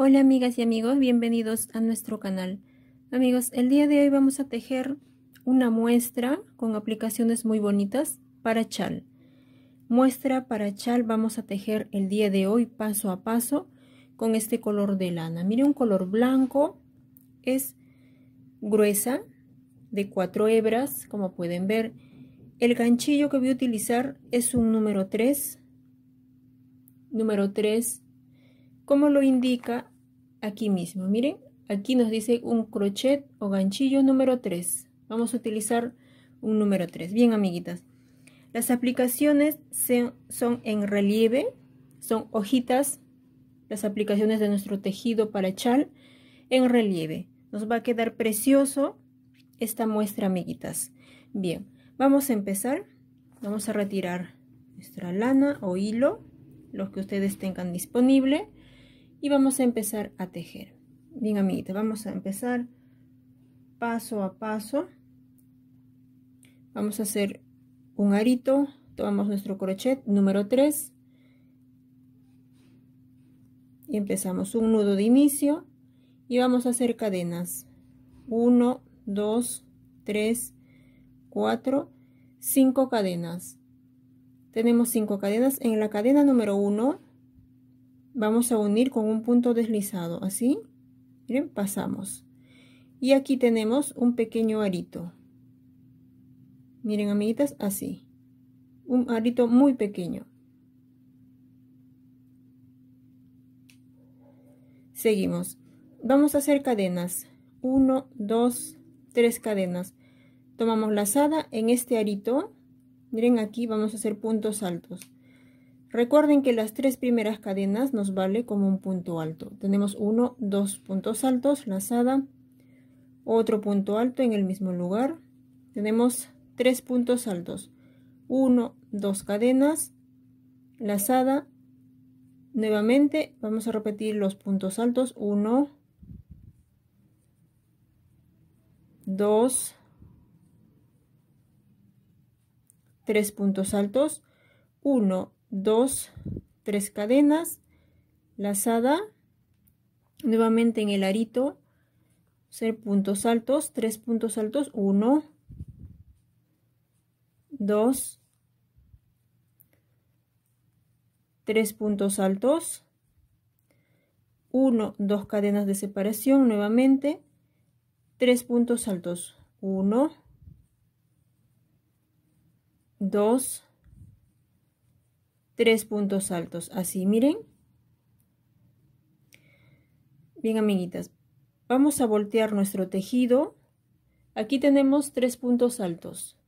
Hola amigas y amigos, bienvenidos a nuestro canal. Amigos, el día de hoy vamos a tejer una muestra con aplicaciones muy bonitas para chal. Muestra para chal vamos a tejer el día de hoy paso a paso con este color de lana. Mire un color blanco, es gruesa, de cuatro hebras, como pueden ver. El ganchillo que voy a utilizar es un número 3, número 3 como lo indica aquí mismo. Miren, aquí nos dice un crochet o ganchillo número 3. Vamos a utilizar un número 3. Bien, amiguitas. Las aplicaciones son en relieve, son hojitas, las aplicaciones de nuestro tejido para chal en relieve. Nos va a quedar precioso esta muestra, amiguitas. Bien, vamos a empezar. Vamos a retirar nuestra lana o hilo, los que ustedes tengan disponible y vamos a empezar a tejer. Bien, amiguita, vamos a empezar paso a paso. Vamos a hacer un arito, tomamos nuestro crochet número 3 y empezamos un nudo de inicio y vamos a hacer cadenas 1, 2, 3, 4, 5 cadenas. Tenemos 5 cadenas. En la cadena número 1 vamos a unir con un punto deslizado así miren pasamos y aquí tenemos un pequeño arito miren amiguitas así un arito muy pequeño seguimos vamos a hacer cadenas 1 2 3 cadenas tomamos lazada en este arito miren aquí vamos a hacer puntos altos Recuerden que las tres primeras cadenas nos vale como un punto alto. Tenemos uno, dos puntos altos, lazada, otro punto alto en el mismo lugar. Tenemos tres puntos altos, uno, dos cadenas, lazada. Nuevamente vamos a repetir los puntos altos, uno, dos, tres puntos altos, uno, 2 3 cadenas lazada nuevamente en el arito ser puntos altos 3 puntos altos 1 2 3 puntos altos 1 2 cadenas de separación nuevamente 3 puntos altos 1 2 tres puntos altos. Así, miren. Bien, amiguitas. Vamos a voltear nuestro tejido. Aquí tenemos tres puntos altos.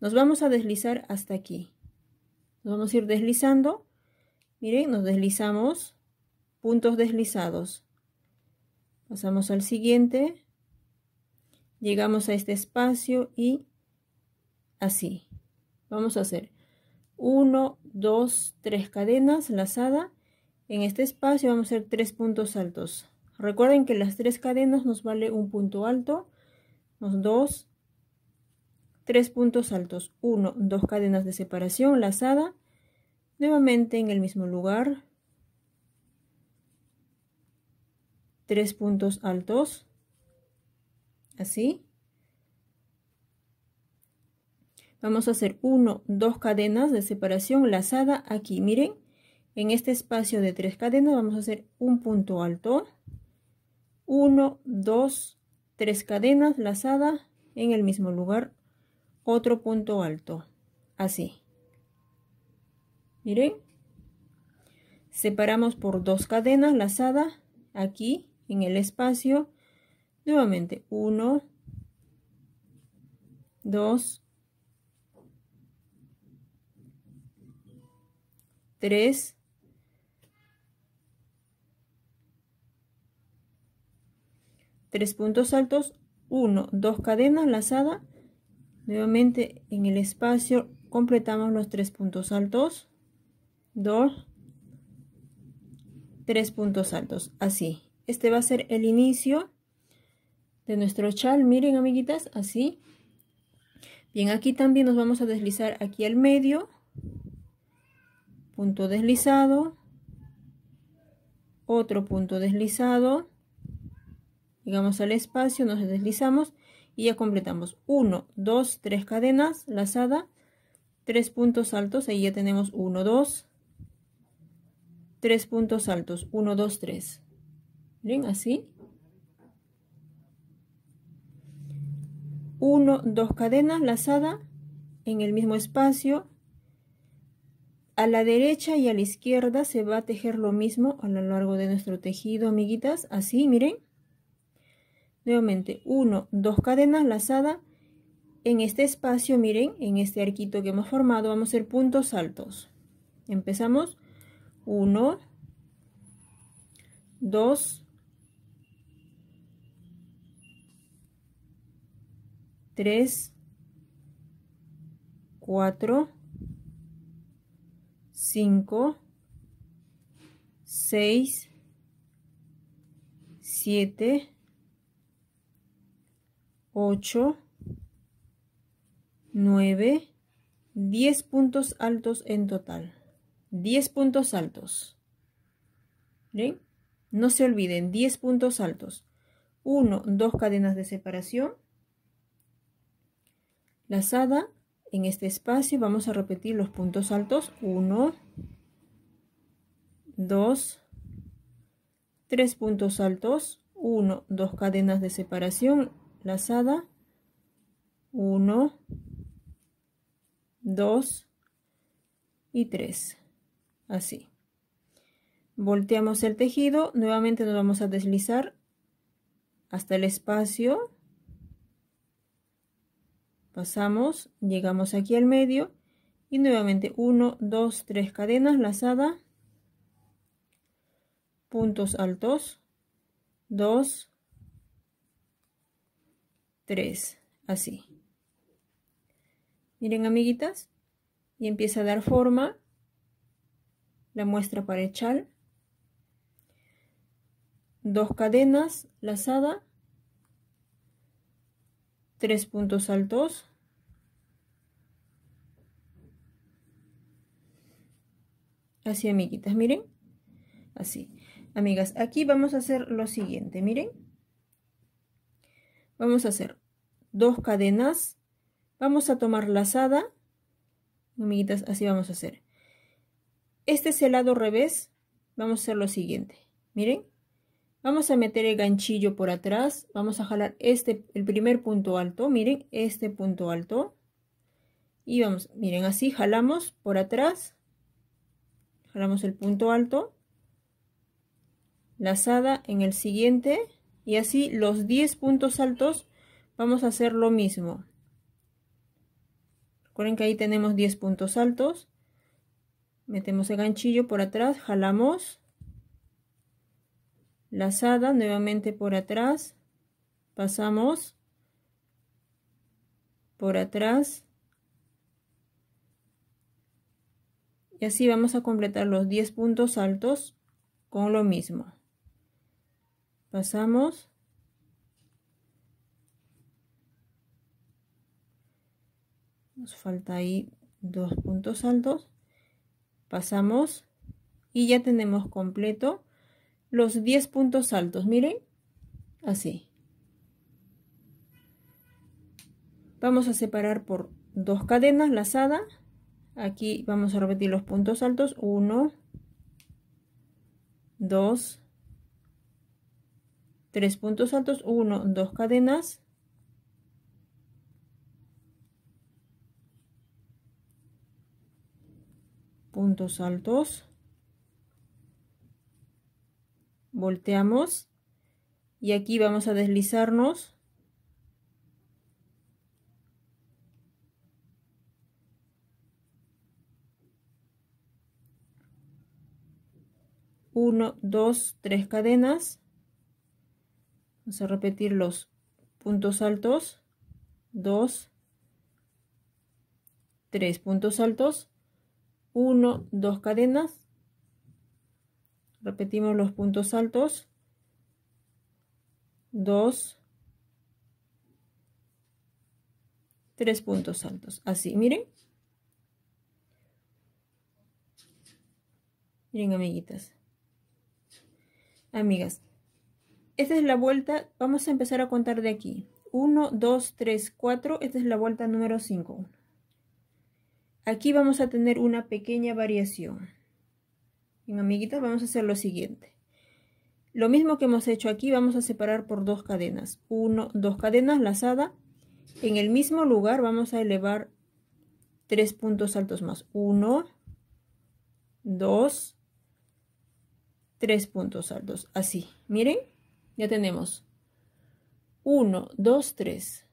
Nos vamos a deslizar hasta aquí. Nos vamos a ir deslizando. Miren, nos deslizamos. Puntos deslizados. Pasamos al siguiente. Llegamos a este espacio y así. Vamos a hacer 1, 2, 3 cadenas lazada. En este espacio vamos a hacer 3 puntos altos. Recuerden que las 3 cadenas nos vale un punto alto, 2, 3 puntos altos, 1, 2 cadenas de separación lazada. Nuevamente en el mismo lugar, 3 puntos altos, así. Vamos a hacer 1, 2 cadenas de separación lazada aquí. Miren, en este espacio de 3 cadenas vamos a hacer un punto alto. 1, 2, 3 cadenas lazada en el mismo lugar. Otro punto alto. Así. Miren. Separamos por 2 cadenas lazada aquí en el espacio. Nuevamente 1, 2, 3, puntos altos, 1, 2 cadenas lazada nuevamente en el espacio completamos los tres puntos altos, 2, tres puntos altos, así. Este va a ser el inicio de nuestro chal, miren amiguitas, así. Bien, aquí también nos vamos a deslizar aquí al medio, punto deslizado, otro punto deslizado, llegamos al espacio, nos deslizamos y ya completamos 1, 2, 3 cadenas lazada, 3 puntos altos, ahí ya tenemos 1, 2, 3 puntos altos, 1, 2, 3. Bien, así. 1, 2 cadenas lazada en el mismo espacio, a la derecha y a la izquierda se va a tejer lo mismo a lo largo de nuestro tejido, amiguitas. Así, miren. Nuevamente, 1, 2 cadenas lazada. En este espacio, miren, en este arquito que hemos formado, vamos a hacer puntos altos. Empezamos. 1, 2, 3, 4, 5, 6, 7, 8, 9, 10 puntos altos en total. 10 puntos altos. No se olviden, 10 puntos altos. 1, 2 cadenas de separación. Lazada, en este espacio vamos a repetir los puntos altos. 1, 2, 3 puntos altos, 1, 2 cadenas de separación, lazada, 1, 2 y 3, así. Volteamos el tejido, nuevamente nos vamos a deslizar hasta el espacio, pasamos, llegamos aquí al medio y nuevamente 1, 2, 3 cadenas, lazada, puntos altos, 2, 3, así. Miren amiguitas, y empieza a dar forma la muestra para echar. Dos cadenas lazada, tres puntos altos, así amiguitas, miren, así amigas, aquí vamos a hacer lo siguiente, miren. Vamos a hacer dos cadenas, vamos a tomar lazada, amiguitas, así vamos a hacer. Este es el lado revés, vamos a hacer lo siguiente, miren. Vamos a meter el ganchillo por atrás, vamos a jalar este, el primer punto alto, miren, este punto alto. Y vamos, miren, así jalamos por atrás, jalamos el punto alto lazada en el siguiente y así los 10 puntos altos vamos a hacer lo mismo recuerden que ahí tenemos 10 puntos altos metemos el ganchillo por atrás jalamos lazada nuevamente por atrás pasamos por atrás y así vamos a completar los 10 puntos altos con lo mismo pasamos nos falta ahí dos puntos altos pasamos y ya tenemos completo los 10 puntos altos miren así vamos a separar por dos cadenas lazada aquí vamos a repetir los puntos altos 1 2 tres puntos altos, 1, dos cadenas. Puntos altos. Volteamos. Y aquí vamos a deslizarnos. Uno, dos, tres cadenas. Vamos a repetir los puntos altos, dos tres puntos altos, uno dos cadenas, repetimos los puntos altos, dos tres puntos altos, así, miren. Miren, amiguitas. Amigas, esta es la vuelta, vamos a empezar a contar de aquí. 1, 2, 3, 4, esta es la vuelta número 5. Aquí vamos a tener una pequeña variación. en amiguitas, vamos a hacer lo siguiente. Lo mismo que hemos hecho aquí, vamos a separar por dos cadenas. 1, 2 cadenas lazada. En el mismo lugar vamos a elevar tres puntos altos más. 1, 2, 3 puntos altos. Así, miren ya tenemos 1, 2, 3.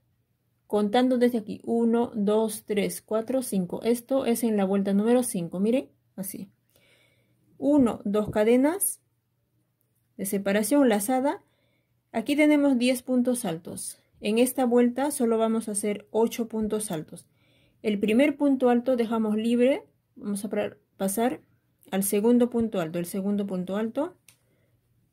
Contando desde aquí. 1, 2, 3, 4, 5. Esto es en la vuelta número 5. Miren, así. 1, 2 cadenas de separación lazada. Aquí tenemos 10 puntos altos. En esta vuelta solo vamos a hacer 8 puntos altos. El primer punto alto dejamos libre. Vamos a pasar al segundo punto alto. El segundo punto alto.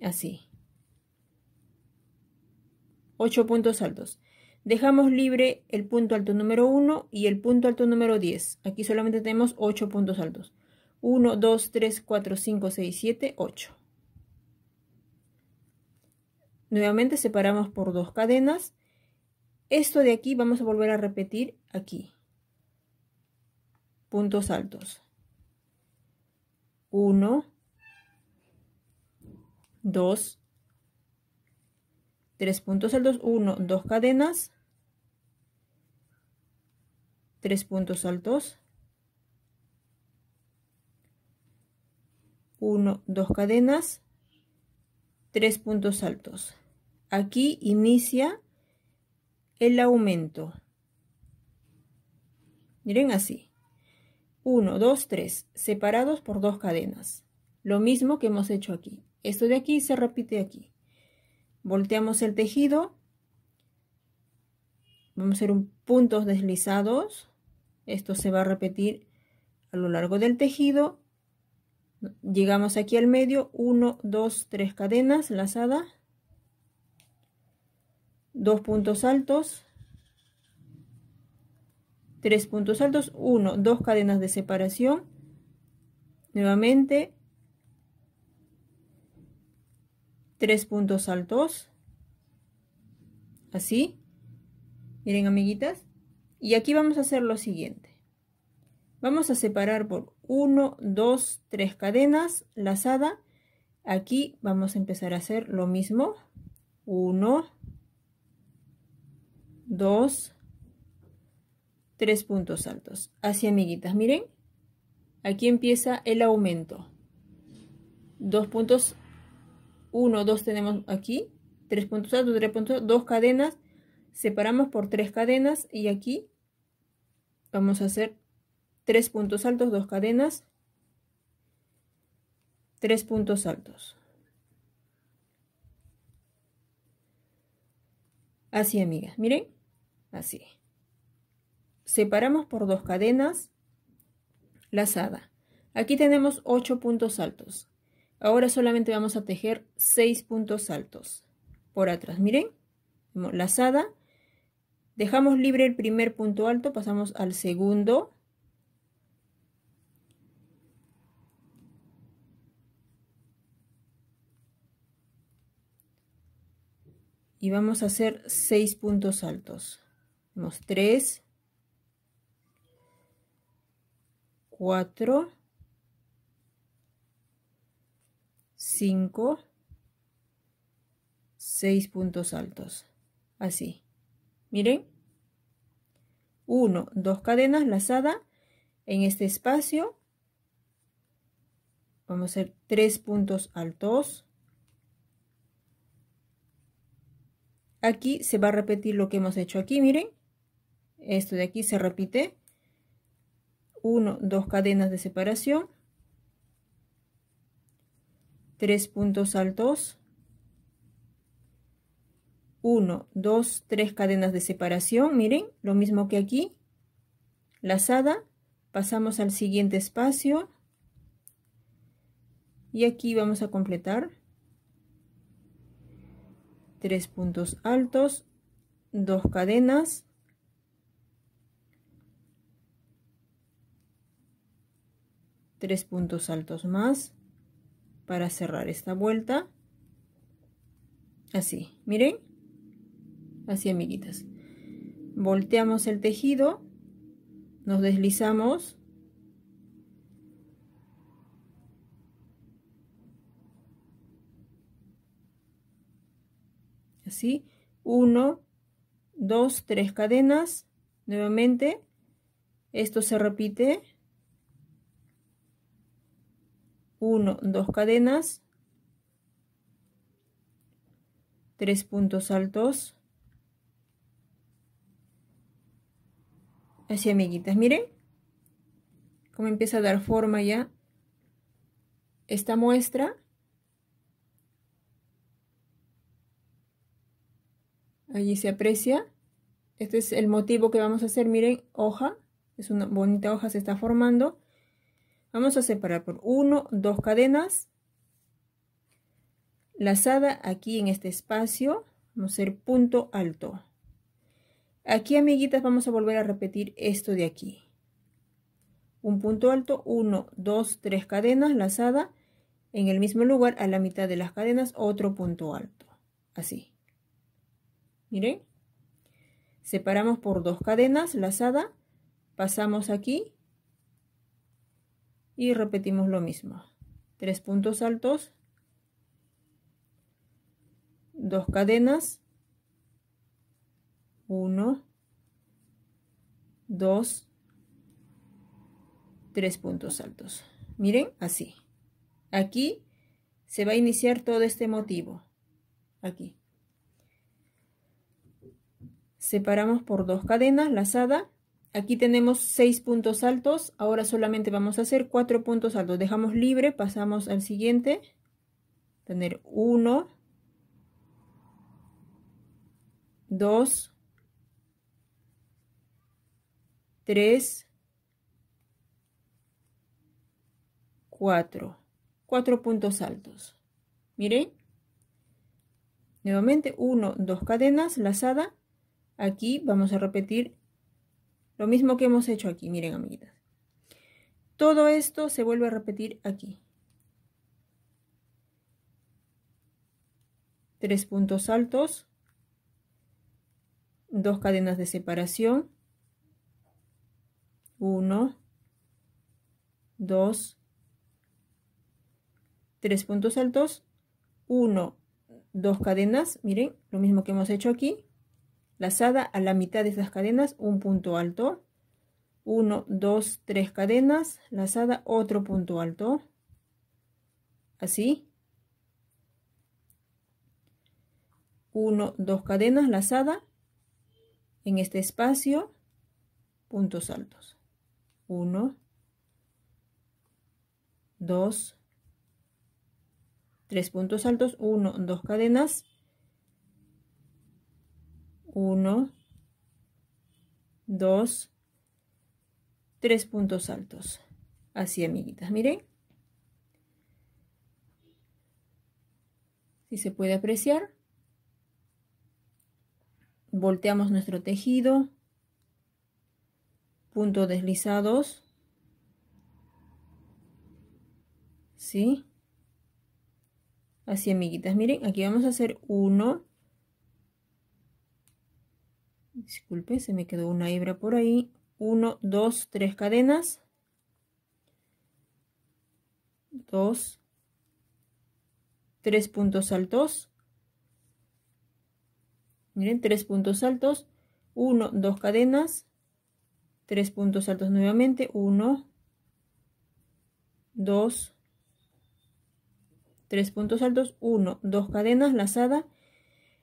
Así. 8 puntos altos. Dejamos libre el punto alto número 1 y el punto alto número 10. Aquí solamente tenemos 8 puntos altos. 1, 2, 3, 4, 5, 6, 7, 8. Nuevamente separamos por dos cadenas. Esto de aquí vamos a volver a repetir aquí. Puntos altos. 1, 2, 3 puntos altos, 1, 2 cadenas, 3 puntos altos, 1, 2 cadenas, 3 puntos altos. Aquí inicia el aumento. Miren así. 1, 2, 3, separados por dos cadenas. Lo mismo que hemos hecho aquí esto de aquí se repite aquí. Volteamos el tejido. Vamos a hacer un puntos deslizados. Esto se va a repetir a lo largo del tejido. Llegamos aquí al medio, 1, 2, 3 cadenas lazada, dos puntos altos, tres puntos altos, 1, dos cadenas de separación, nuevamente tres puntos altos así miren amiguitas y aquí vamos a hacer lo siguiente vamos a separar por 1 dos tres cadenas lazada aquí vamos a empezar a hacer lo mismo 1 2 tres puntos altos así amiguitas miren aquí empieza el aumento dos puntos 1, 2 tenemos aquí, 3 puntos altos, 3 puntos 2 cadenas, separamos por 3 cadenas y aquí vamos a hacer 3 puntos altos, 2 cadenas, 3 puntos altos. Así, amigas, miren, así. Separamos por 2 cadenas, lazada. Aquí tenemos 8 puntos altos. Ahora solamente vamos a tejer 6 puntos altos. Por atrás, miren, lazada, dejamos libre el primer punto alto, pasamos al segundo. Y vamos a hacer 6 puntos altos. Vemos 3, 4, 5, 6 puntos altos. Así. Miren. 1, 2 cadenas lazada en este espacio. Vamos a hacer 3 puntos altos. Aquí se va a repetir lo que hemos hecho aquí, miren. Esto de aquí se repite. 1, 2 cadenas de separación tres puntos altos, uno dos tres cadenas de separación, miren, lo mismo que aquí, lazada, pasamos al siguiente espacio y aquí vamos a completar tres puntos altos, dos cadenas, tres puntos altos más, para cerrar esta vuelta. Así, miren. Así, amiguitas. Volteamos el tejido, nos deslizamos. Así, uno dos tres cadenas, nuevamente. Esto se repite 1, 2 cadenas, tres puntos altos así amiguitas, miren cómo empieza a dar forma ya esta muestra allí se aprecia este es el motivo que vamos a hacer, miren, hoja es una bonita hoja, se está formando Vamos a separar por 1, 2 cadenas. Lazada aquí en este espacio, vamos a hacer punto alto. Aquí, amiguitas, vamos a volver a repetir esto de aquí. Un punto alto, 1, 2, 3 cadenas, lazada. En el mismo lugar, a la mitad de las cadenas, otro punto alto. Así. Miren. Separamos por dos cadenas, lazada. Pasamos aquí y repetimos lo mismo. Tres puntos altos, dos cadenas, uno, dos, tres puntos altos. Miren, así. Aquí se va a iniciar todo este motivo. Aquí. Separamos por dos cadenas lazada Aquí tenemos 6 puntos altos, ahora solamente vamos a hacer 4 puntos altos. Dejamos libre, pasamos al siguiente. Tener 1, 2, 3, 4. 4 puntos altos. Miren. Nuevamente 1, 2 cadenas, lazada. Aquí vamos a repetir lo mismo que hemos hecho aquí, miren amiguitas. Todo esto se vuelve a repetir aquí. Tres puntos altos, dos cadenas de separación, uno, dos, tres puntos altos, uno, dos cadenas, miren, lo mismo que hemos hecho aquí, lazada a la mitad de estas cadenas un punto alto 1 2 3 cadenas lazada otro punto alto así 1 2 cadenas lazada en este espacio puntos altos 1 2 3 puntos altos 1 2 cadenas 1, 2, tres puntos altos. Así, amiguitas, miren. Si se puede apreciar. Volteamos nuestro tejido. Puntos deslizados. ¿Sí? Así, amiguitas, miren, aquí vamos a hacer uno disculpe se me quedó una hebra por ahí 1 2 3 cadenas 2 3 puntos altos miren 3 puntos altos 1 2 cadenas 3 puntos altos nuevamente 1 2 3 puntos altos 1 2 cadenas lazada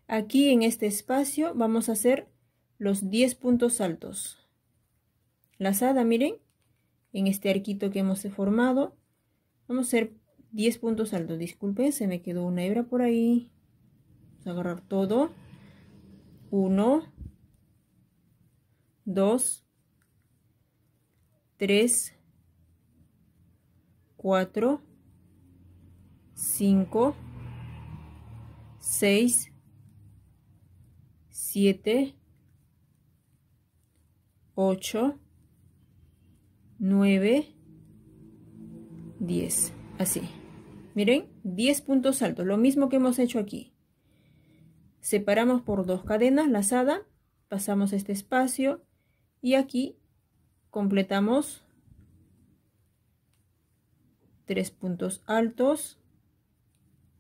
aquí en este espacio vamos a hacer los 10 puntos altos. Lazada, miren, en este arquito que hemos formado, vamos a hacer 10 puntos altos. Disculpen, se me quedó una hebra por ahí. Vamos a agarrar todo. 1, 2, 3, 4, 5, 6, 7, 8, 9, 10. Así. Miren, 10 puntos altos. Lo mismo que hemos hecho aquí. Separamos por dos cadenas lazada. Pasamos este espacio. Y aquí completamos tres puntos altos.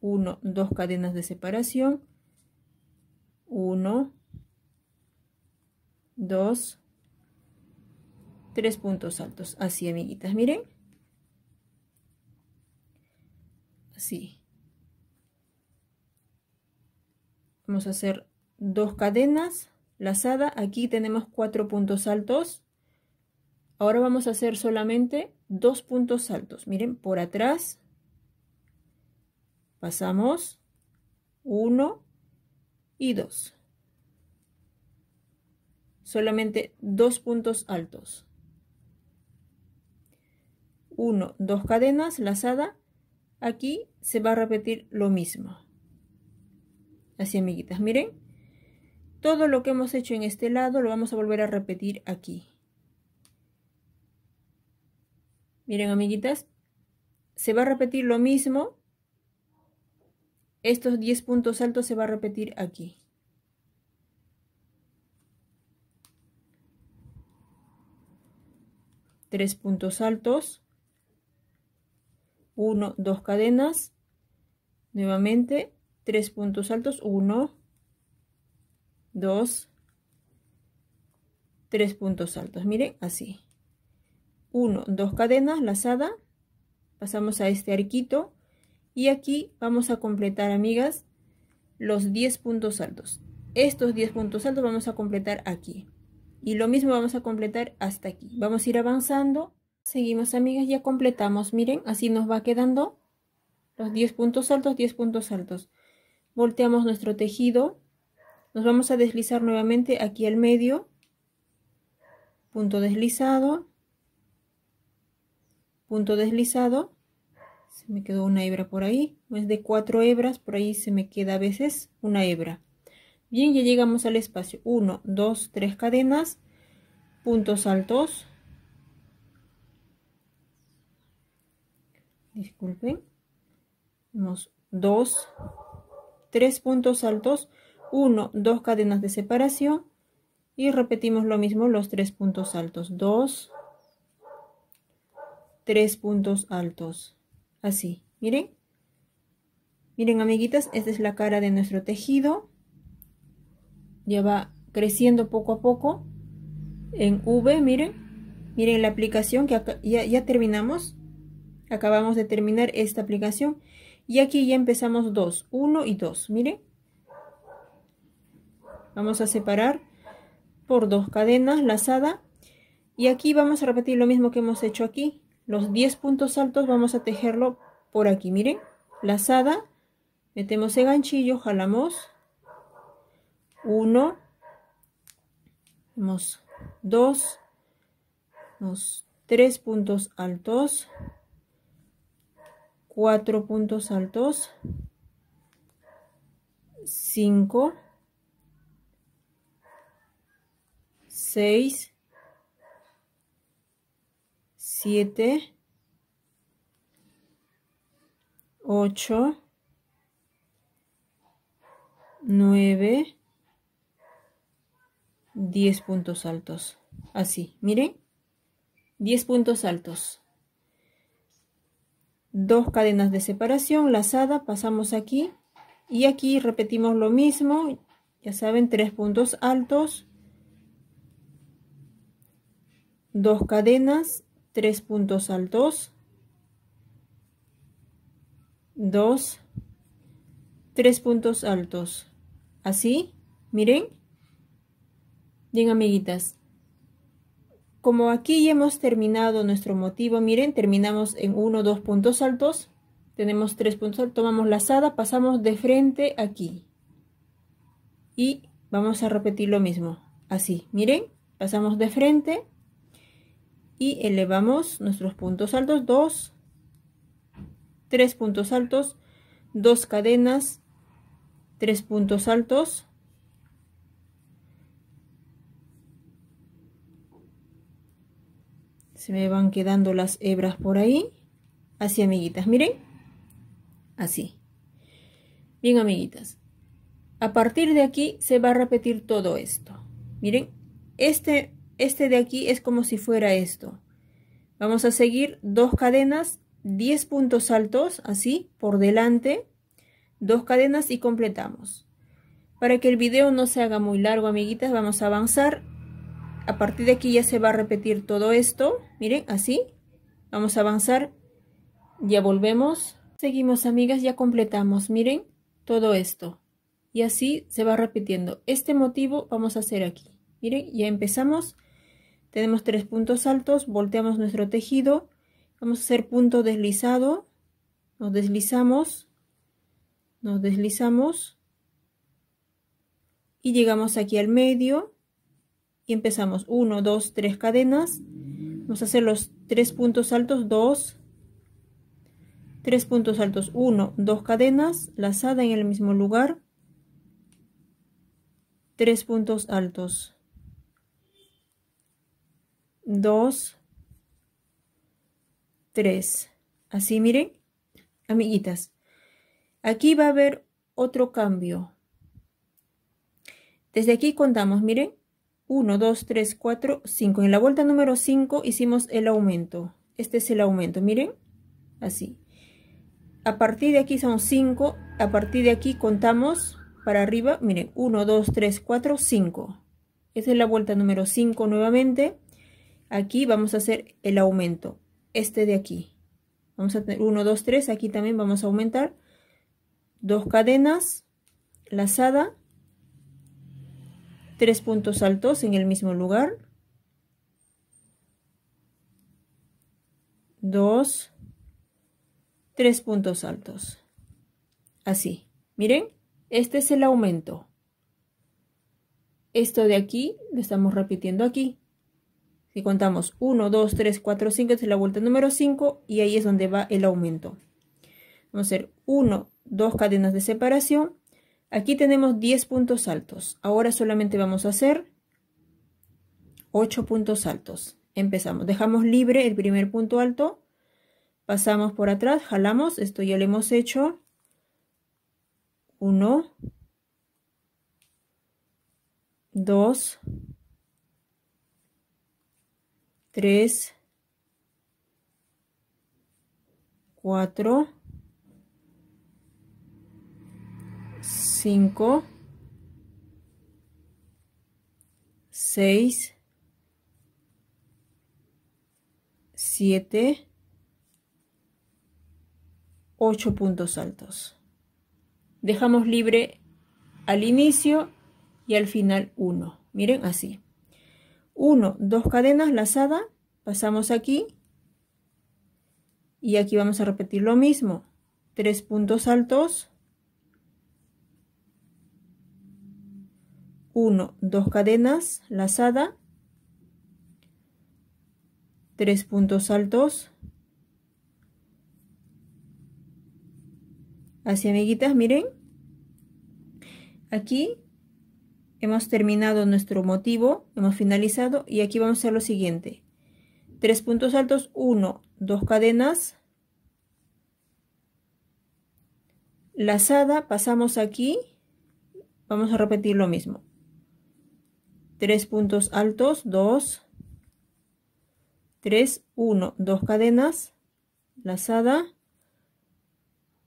1, 2 cadenas de separación. 1, 2, tres puntos altos. Así, amiguitas, miren. Así. Vamos a hacer dos cadenas lazada. Aquí tenemos cuatro puntos altos. Ahora vamos a hacer solamente dos puntos altos. Miren, por atrás pasamos uno y dos. Solamente dos puntos altos. 1, 2 cadenas, lazada. Aquí se va a repetir lo mismo. Así, amiguitas, miren. Todo lo que hemos hecho en este lado lo vamos a volver a repetir aquí. Miren, amiguitas, se va a repetir lo mismo. Estos 10 puntos altos se va a repetir aquí. Tres puntos altos. 1, 2 cadenas, nuevamente 3 puntos altos, 1, 2, 3 puntos altos, miren así. 1, 2 cadenas, lazada, pasamos a este arquito y aquí vamos a completar, amigas, los 10 puntos altos. Estos 10 puntos altos vamos a completar aquí. Y lo mismo vamos a completar hasta aquí. Vamos a ir avanzando Seguimos, amigas, ya completamos. Miren, así nos va quedando los 10 puntos altos, 10 puntos altos. Volteamos nuestro tejido. Nos vamos a deslizar nuevamente aquí al medio. Punto deslizado. Punto deslizado. Se me quedó una hebra por ahí. Es de cuatro hebras. Por ahí se me queda a veces una hebra. Bien, ya llegamos al espacio. 1, 2, 3 cadenas. Puntos altos disculpen, dos, tres puntos altos, uno, dos cadenas de separación y repetimos lo mismo los tres puntos altos, dos, tres puntos altos, así, miren. Miren amiguitas, esta es la cara de nuestro tejido. Ya va creciendo poco a poco en V, miren. Miren la aplicación que ya terminamos. Acabamos de terminar esta aplicación y aquí ya empezamos dos, uno y dos. miren. Vamos a separar por dos cadenas lazada y aquí vamos a repetir lo mismo que hemos hecho aquí. Los 10 puntos altos vamos a tejerlo por aquí, miren. Lazada, metemos el ganchillo, jalamos. 1, 2, 3 puntos altos, 4 puntos altos, 5, 6, 7, 8, 9, 10 puntos altos. Así, miren, 10 puntos altos dos cadenas de separación lazada pasamos aquí y aquí repetimos lo mismo ya saben tres puntos altos dos cadenas tres puntos altos dos tres puntos altos así miren bien amiguitas como aquí ya hemos terminado nuestro motivo, miren, terminamos en uno dos puntos altos, tenemos tres puntos altos, tomamos lazada, pasamos de frente aquí. Y vamos a repetir lo mismo, así, miren, pasamos de frente y elevamos nuestros puntos altos, dos, tres puntos altos, dos cadenas, tres puntos altos, se me van quedando las hebras por ahí. Así, amiguitas, miren. Así. Bien, amiguitas. A partir de aquí se va a repetir todo esto. Miren, este, este de aquí es como si fuera esto. Vamos a seguir dos cadenas, 10 puntos altos, así, por delante. Dos cadenas y completamos. Para que el video no se haga muy largo, amiguitas, vamos a avanzar a partir de aquí ya se va a repetir todo esto. Miren, así. Vamos a avanzar. Ya volvemos. Seguimos, amigas, ya completamos. Miren, todo esto. Y así se va repitiendo. Este motivo vamos a hacer aquí. Miren, ya empezamos. Tenemos tres puntos altos. Volteamos nuestro tejido. Vamos a hacer punto deslizado. Nos deslizamos. Nos deslizamos. Y llegamos aquí al medio y empezamos 1, 2, 3 cadenas vamos a hacer los 3 puntos altos 2 3 puntos altos 1, 2 cadenas lazada en el mismo lugar 3 puntos altos 2 3 así miren amiguitas aquí va a haber otro cambio desde aquí contamos miren 1, 2, 3, 4, 5. En la vuelta número 5 hicimos el aumento. Este es el aumento, miren, así. A partir de aquí son 5, a partir de aquí contamos para arriba, miren, 1, 2, 3, 4, 5. Esta es la vuelta número 5 nuevamente. Aquí vamos a hacer el aumento, este de aquí. Vamos a tener 1, 2, 3, aquí también vamos a aumentar. Dos cadenas, lazada, tres puntos altos en el mismo lugar, dos, tres puntos altos. Así, miren, este es el aumento. Esto de aquí lo estamos repitiendo aquí. Si contamos 1, 2, 3, 4, 5, esta es la vuelta número 5 y ahí es donde va el aumento. Vamos a hacer 1, 2 cadenas de separación, Aquí tenemos 10 puntos altos. Ahora solamente vamos a hacer 8 puntos altos. Empezamos. Dejamos libre el primer punto alto. Pasamos por atrás, jalamos. Esto ya lo hemos hecho. 1, 2, 3, 4, 5, 6, 7, 8 puntos altos. Dejamos libre al inicio y al final 1. Miren así. 1, 2 cadenas lazada, pasamos aquí y aquí vamos a repetir lo mismo. 3 puntos altos 1, 2 cadenas, lazada, 3 puntos altos así amiguitas miren aquí hemos terminado nuestro motivo hemos finalizado y aquí vamos a hacer lo siguiente 3 puntos altos 1 2 cadenas lazada pasamos aquí vamos a repetir lo mismo tres puntos altos, 2, 3, 1, 2 cadenas, lazada,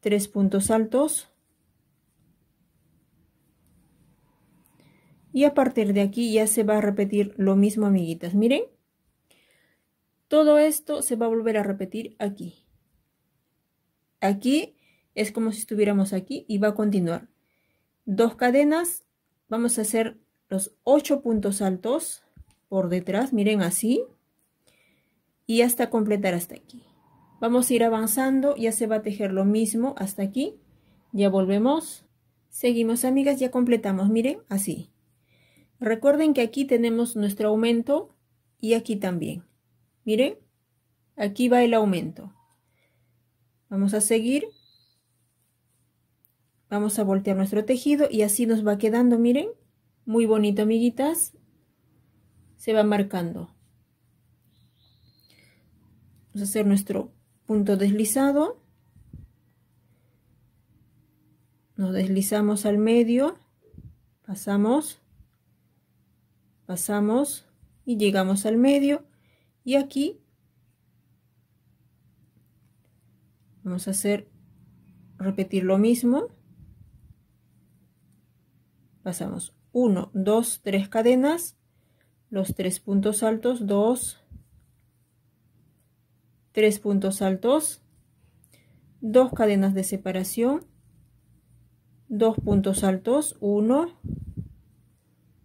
tres puntos altos. Y a partir de aquí ya se va a repetir lo mismo, amiguitas. Miren, todo esto se va a volver a repetir aquí. Aquí es como si estuviéramos aquí y va a continuar. Dos cadenas, vamos a hacer los ocho puntos altos por detrás, miren así, y hasta completar hasta aquí. Vamos a ir avanzando, ya se va a tejer lo mismo hasta aquí, ya volvemos, seguimos amigas, ya completamos, miren así. Recuerden que aquí tenemos nuestro aumento y aquí también, miren, aquí va el aumento. Vamos a seguir, vamos a voltear nuestro tejido y así nos va quedando, miren, muy bonito, amiguitas. Se va marcando. Vamos a hacer nuestro punto deslizado. Nos deslizamos al medio. Pasamos. Pasamos. Y llegamos al medio. Y aquí vamos a hacer repetir lo mismo pasamos 1, 2, 3 cadenas, los 3 puntos altos, 2, 3 puntos altos, 2 cadenas de separación, 2 puntos altos, 1,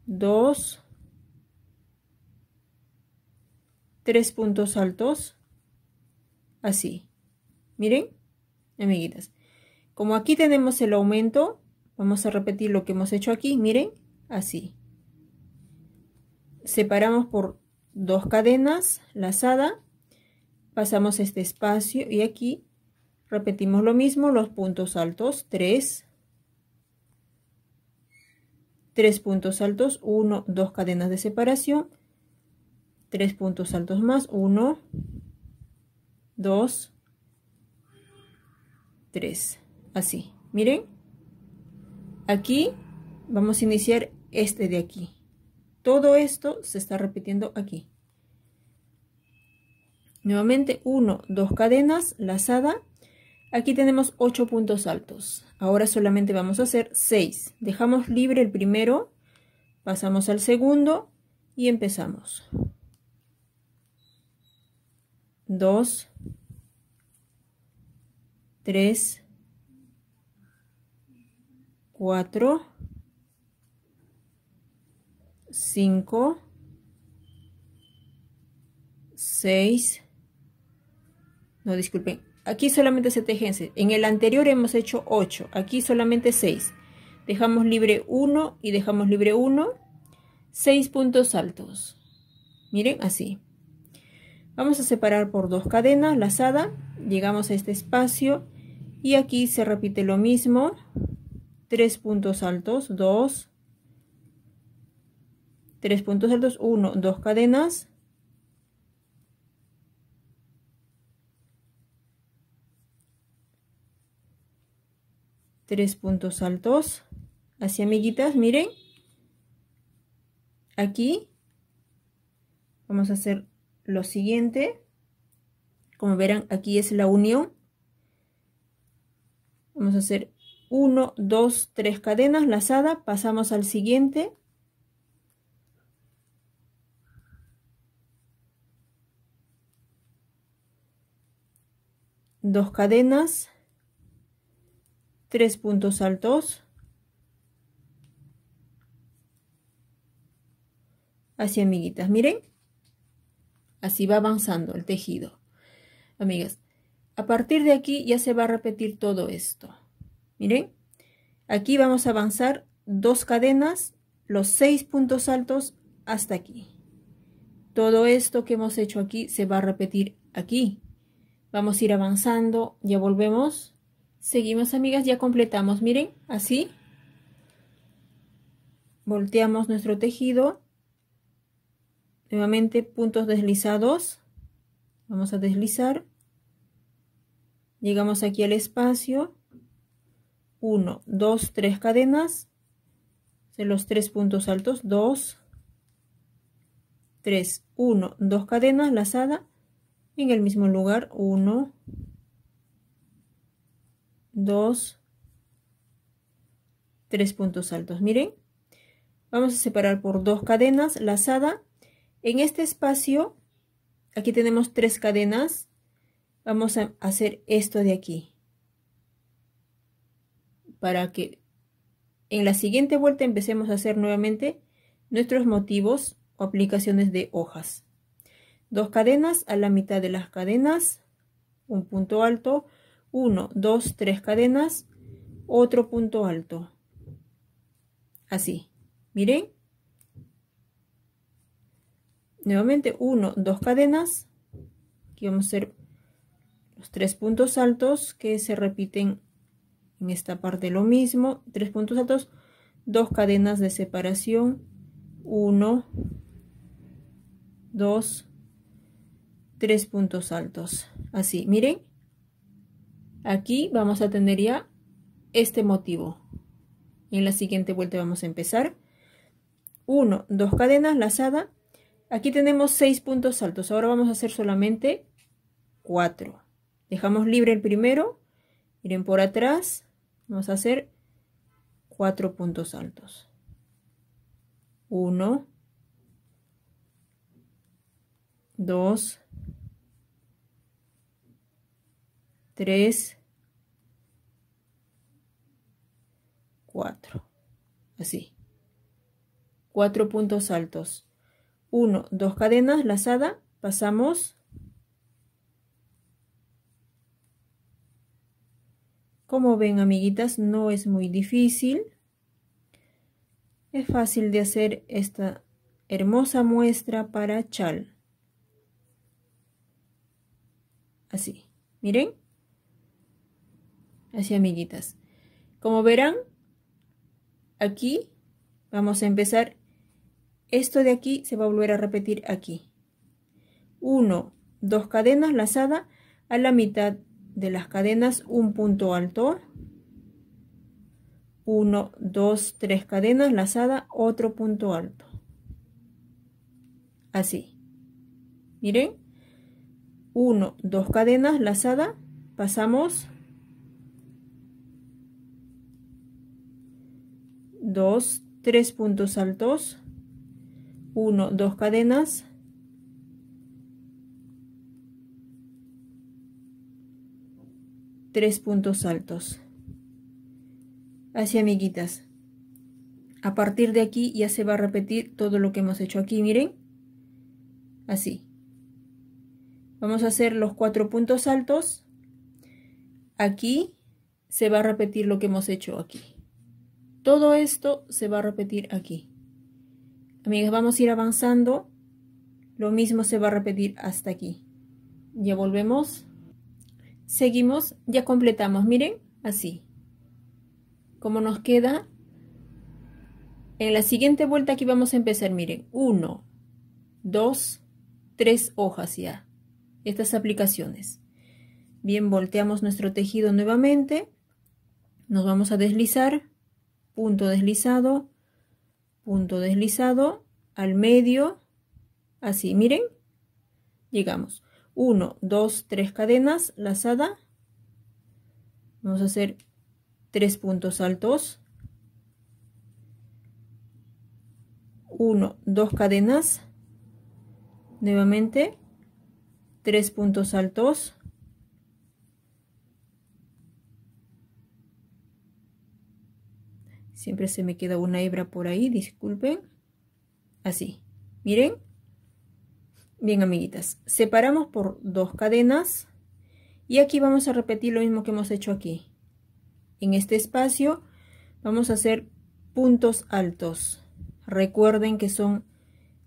2, 3 puntos altos, así. Miren, amiguitas, como aquí tenemos el aumento, vamos a repetir lo que hemos hecho aquí, miren, así. Separamos por dos cadenas lazada, pasamos este espacio y aquí repetimos lo mismo, los puntos altos, tres, tres puntos altos, uno, dos cadenas de separación, tres puntos altos más, uno 2, tres, así, miren, aquí vamos a iniciar este de aquí. Todo esto se está repitiendo aquí. Nuevamente 1, 2 cadenas, lazada. Aquí tenemos 8 puntos altos. Ahora solamente vamos a hacer 6. Dejamos libre el primero, pasamos al segundo y empezamos. 2, 3, 4, 5, 6, no disculpen, aquí solamente se tejen, en el anterior hemos hecho 8, aquí solamente 6, dejamos libre 1 y dejamos libre 1, 6 puntos altos, miren así. Vamos a separar por dos cadenas, lazada, llegamos a este espacio y aquí se repite lo mismo, 3 puntos altos, 2, tres puntos altos, 1, dos cadenas. Tres puntos altos. Así, amiguitas, miren. Aquí vamos a hacer lo siguiente. Como verán, aquí es la unión. Vamos a hacer 1, 2, 3 cadenas lazada. Pasamos al siguiente. dos cadenas, tres puntos altos, así amiguitas, miren, así va avanzando el tejido. Amigas, a partir de aquí ya se va a repetir todo esto. Miren, aquí vamos a avanzar dos cadenas, los seis puntos altos hasta aquí. Todo esto que hemos hecho aquí se va a repetir aquí. Vamos a ir avanzando, ya volvemos. Seguimos amigas, ya completamos, miren, así. Volteamos nuestro tejido. Nuevamente puntos deslizados. Vamos a deslizar. Llegamos aquí al espacio. 1, 2, 3 cadenas. De los tres puntos altos, 2, 3, 1, 2 cadenas lazada en el mismo lugar 1 2 3 puntos altos miren vamos a separar por dos cadenas lazada en este espacio aquí tenemos tres cadenas vamos a hacer esto de aquí para que en la siguiente vuelta empecemos a hacer nuevamente nuestros motivos o aplicaciones de hojas Dos cadenas, a la mitad de las cadenas, un punto alto, 1, 2, 3 cadenas, otro punto alto. Así, miren. Nuevamente uno dos cadenas, aquí vamos a hacer los tres puntos altos que se repiten en esta parte lo mismo, tres puntos altos, dos cadenas de separación, 1, 2, tres puntos altos. Así, miren. Aquí vamos a tener ya este motivo. En la siguiente vuelta vamos a empezar. 1, 2 cadenas, lazada. Aquí tenemos seis puntos altos. Ahora vamos a hacer solamente 4. Dejamos libre el primero. Miren por atrás. Vamos a hacer cuatro puntos altos. 1, 2, 3, 4. Así. Cuatro puntos altos. 1, 2 cadenas lazada, pasamos Como ven, amiguitas, no es muy difícil. Es fácil de hacer esta hermosa muestra para chal. Así, miren. Así, amiguitas. Como verán, aquí vamos a empezar. Esto de aquí se va a volver a repetir aquí. uno dos cadenas lazada a la mitad de las cadenas un punto alto 1 dos tres cadenas lazada otro punto alto así miren uno dos cadenas lazada pasamos dos tres puntos altos 1, 2 cadenas, tres puntos altos Así amiguitas. A partir de aquí ya se va a repetir todo lo que hemos hecho aquí, miren. Así. Vamos a hacer los cuatro puntos altos. Aquí se va a repetir lo que hemos hecho aquí. Todo esto se va a repetir aquí. Amigas, vamos a ir avanzando. Lo mismo se va a repetir hasta aquí. Ya volvemos. Seguimos, ya completamos. Miren, así. Como nos queda. En la siguiente vuelta aquí vamos a empezar, miren. 1, 2, tres hojas ya. Estas aplicaciones. Bien, volteamos nuestro tejido nuevamente. Nos vamos a deslizar punto deslizado, punto deslizado, al medio, así, miren, llegamos. 1, 2, 3 cadenas, lazada, vamos a hacer 3 puntos altos, 1, 2 cadenas, nuevamente, 3 puntos altos, Siempre se me queda una hebra por ahí, disculpen. Así, miren. Bien, amiguitas, separamos por dos cadenas y aquí vamos a repetir lo mismo que hemos hecho aquí. En este espacio vamos a hacer puntos altos. Recuerden que son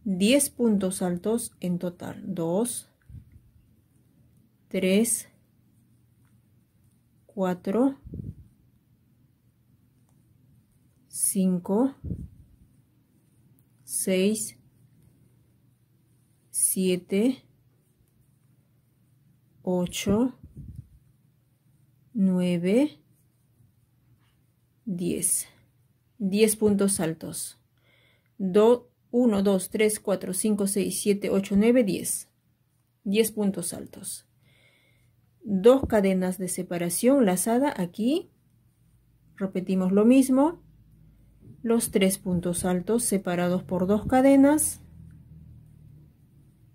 10 puntos altos en total. 2, 3, 4, 5, 6, 7, 8, 9, 10. 10 puntos altos. 2 1, 2, 3, 4, 5, 6, 7, 8, 9, 10. 10 puntos altos. Dos cadenas de separación lazada aquí. Repetimos lo mismo los tres puntos altos separados por dos cadenas,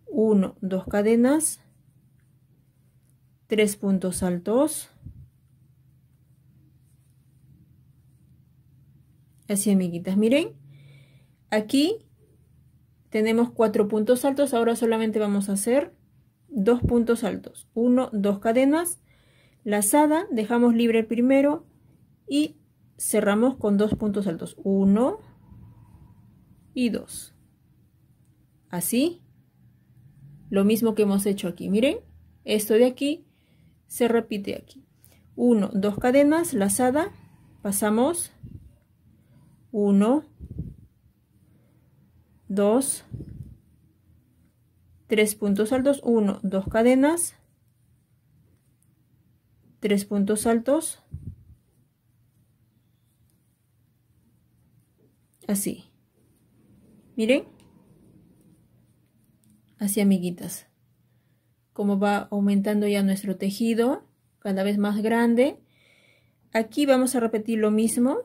uno dos cadenas, tres puntos altos, así amiguitas, miren, aquí tenemos cuatro puntos altos, ahora solamente vamos a hacer dos puntos altos, uno dos cadenas, lazada, dejamos libre el primero y cerramos con dos puntos altos, uno y dos Así, lo mismo que hemos hecho aquí, miren, esto de aquí se repite aquí. uno dos cadenas, lazada, pasamos uno dos tres puntos altos, uno dos cadenas, tres puntos altos, Así. Miren. Así, amiguitas. Como va aumentando ya nuestro tejido, cada vez más grande. Aquí vamos a repetir lo mismo.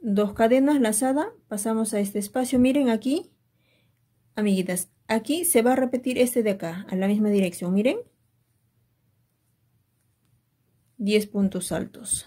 Dos cadenas lazada pasamos a este espacio. Miren aquí, amiguitas, aquí se va a repetir este de acá, a la misma dirección. Miren. 10 puntos altos.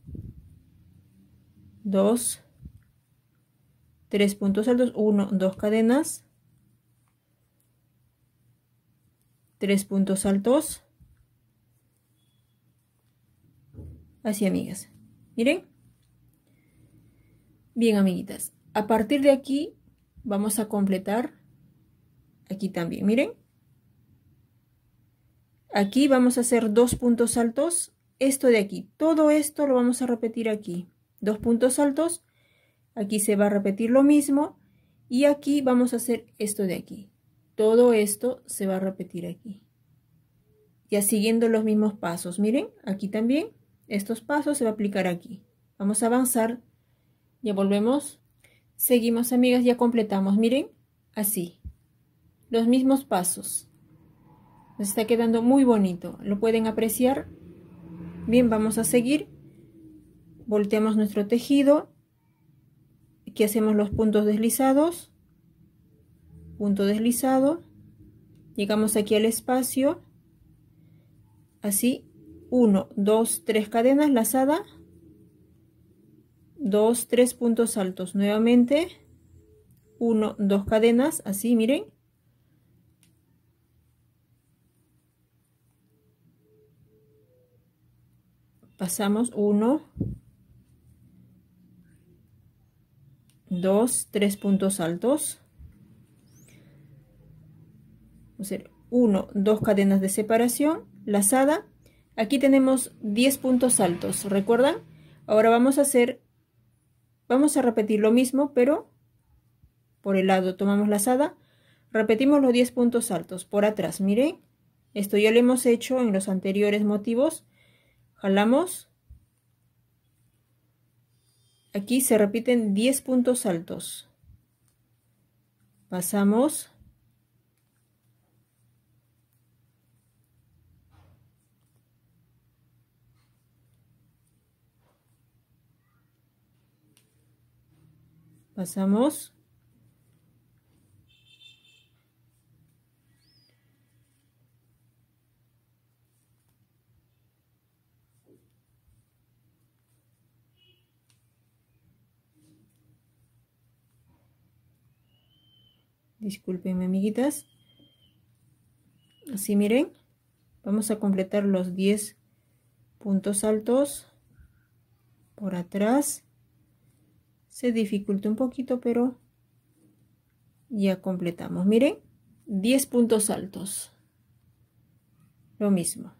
2, tres puntos altos, uno dos cadenas, tres puntos altos. Así, amigas. Miren. Bien, amiguitas. A partir de aquí vamos a completar aquí también. Miren. Aquí vamos a hacer dos puntos altos. Esto de aquí. Todo esto lo vamos a repetir aquí dos puntos altos, aquí se va a repetir lo mismo y aquí vamos a hacer esto de aquí. Todo esto se va a repetir aquí. Ya siguiendo los mismos pasos, miren, aquí también estos pasos se va a aplicar aquí. Vamos a avanzar, ya volvemos. Seguimos amigas, ya completamos, miren, así. Los mismos pasos. Nos está quedando muy bonito, lo pueden apreciar. Bien, vamos a seguir volteamos nuestro tejido, aquí hacemos los puntos deslizados, punto deslizado, llegamos aquí al espacio, así, 1, 2, 3 cadenas lazada, 2, 3 puntos altos, nuevamente, 1, 2 cadenas, así, miren, pasamos 1, 2, 3 puntos altos. a hacer 1, 2 cadenas de separación, lazada. Aquí tenemos 10 puntos altos, ¿recuerdan? Ahora vamos a hacer, vamos a repetir lo mismo, pero por el lado tomamos lazada. Repetimos los 10 puntos altos por atrás, miren. Esto ya lo hemos hecho en los anteriores motivos. Jalamos, Aquí se repiten 10 puntos altos. Pasamos. Pasamos. disculpen amiguitas. Así miren, vamos a completar los 10 puntos altos por atrás. Se dificulta un poquito, pero ya completamos. Miren, 10 puntos altos. Lo mismo.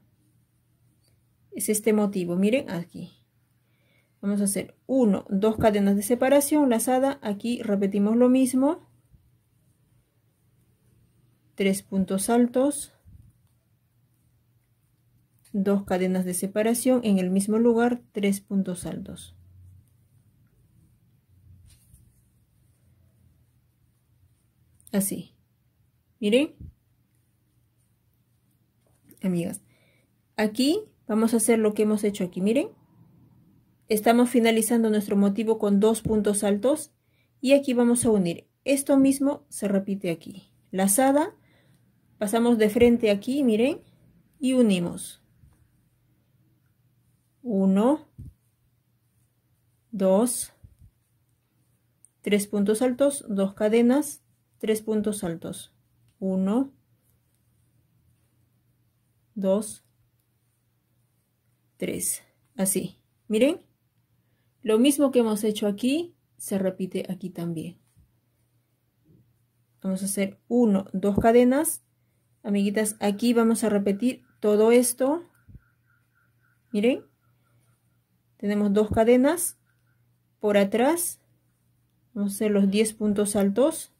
Es este motivo, miren aquí. Vamos a hacer uno, dos cadenas de separación lazada. Aquí repetimos lo mismo tres puntos altos, dos cadenas de separación en el mismo lugar, tres puntos altos. Así. Miren. Amigas, aquí vamos a hacer lo que hemos hecho aquí. Miren. Estamos finalizando nuestro motivo con dos puntos altos y aquí vamos a unir. Esto mismo se repite aquí. Lazada Pasamos de frente aquí, miren, y unimos. 1, 2, tres puntos altos, dos cadenas, tres puntos altos. uno 2, tres Así, miren. Lo mismo que hemos hecho aquí, se repite aquí también. Vamos a hacer uno dos cadenas, Amiguitas, aquí vamos a repetir todo esto. Miren, tenemos dos cadenas por atrás. Vamos a hacer los 10 puntos altos.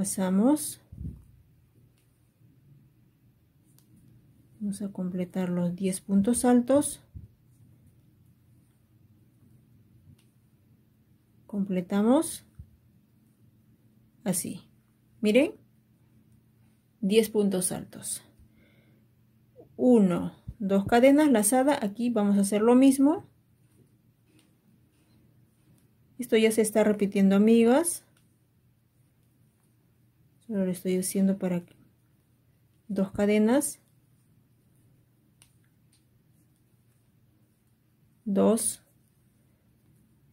pasamos vamos a completar los 10 puntos altos completamos así miren 10 puntos altos 1 2 cadenas lazada, aquí vamos a hacer lo mismo esto ya se está repitiendo amigas lo estoy haciendo para dos cadenas dos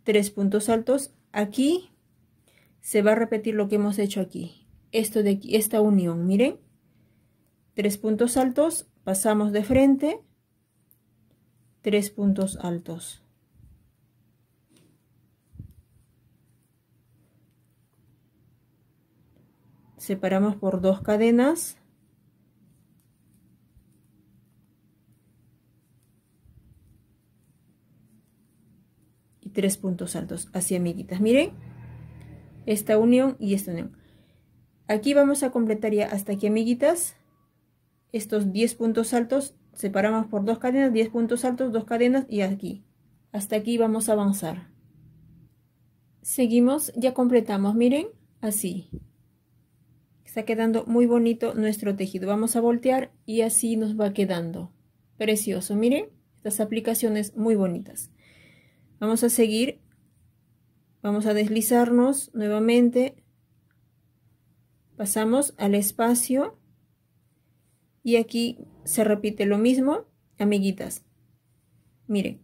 tres puntos altos aquí se va a repetir lo que hemos hecho aquí esto de aquí esta unión miren tres puntos altos pasamos de frente tres puntos altos separamos por dos cadenas y tres puntos altos así amiguitas miren esta unión y esta unión aquí vamos a completar ya hasta aquí amiguitas estos 10 puntos altos separamos por dos cadenas 10 puntos altos dos cadenas y aquí hasta aquí vamos a avanzar seguimos ya completamos miren así Está quedando muy bonito nuestro tejido. Vamos a voltear y así nos va quedando. Precioso, miren estas aplicaciones muy bonitas. Vamos a seguir. Vamos a deslizarnos nuevamente. Pasamos al espacio. Y aquí se repite lo mismo, amiguitas. Miren,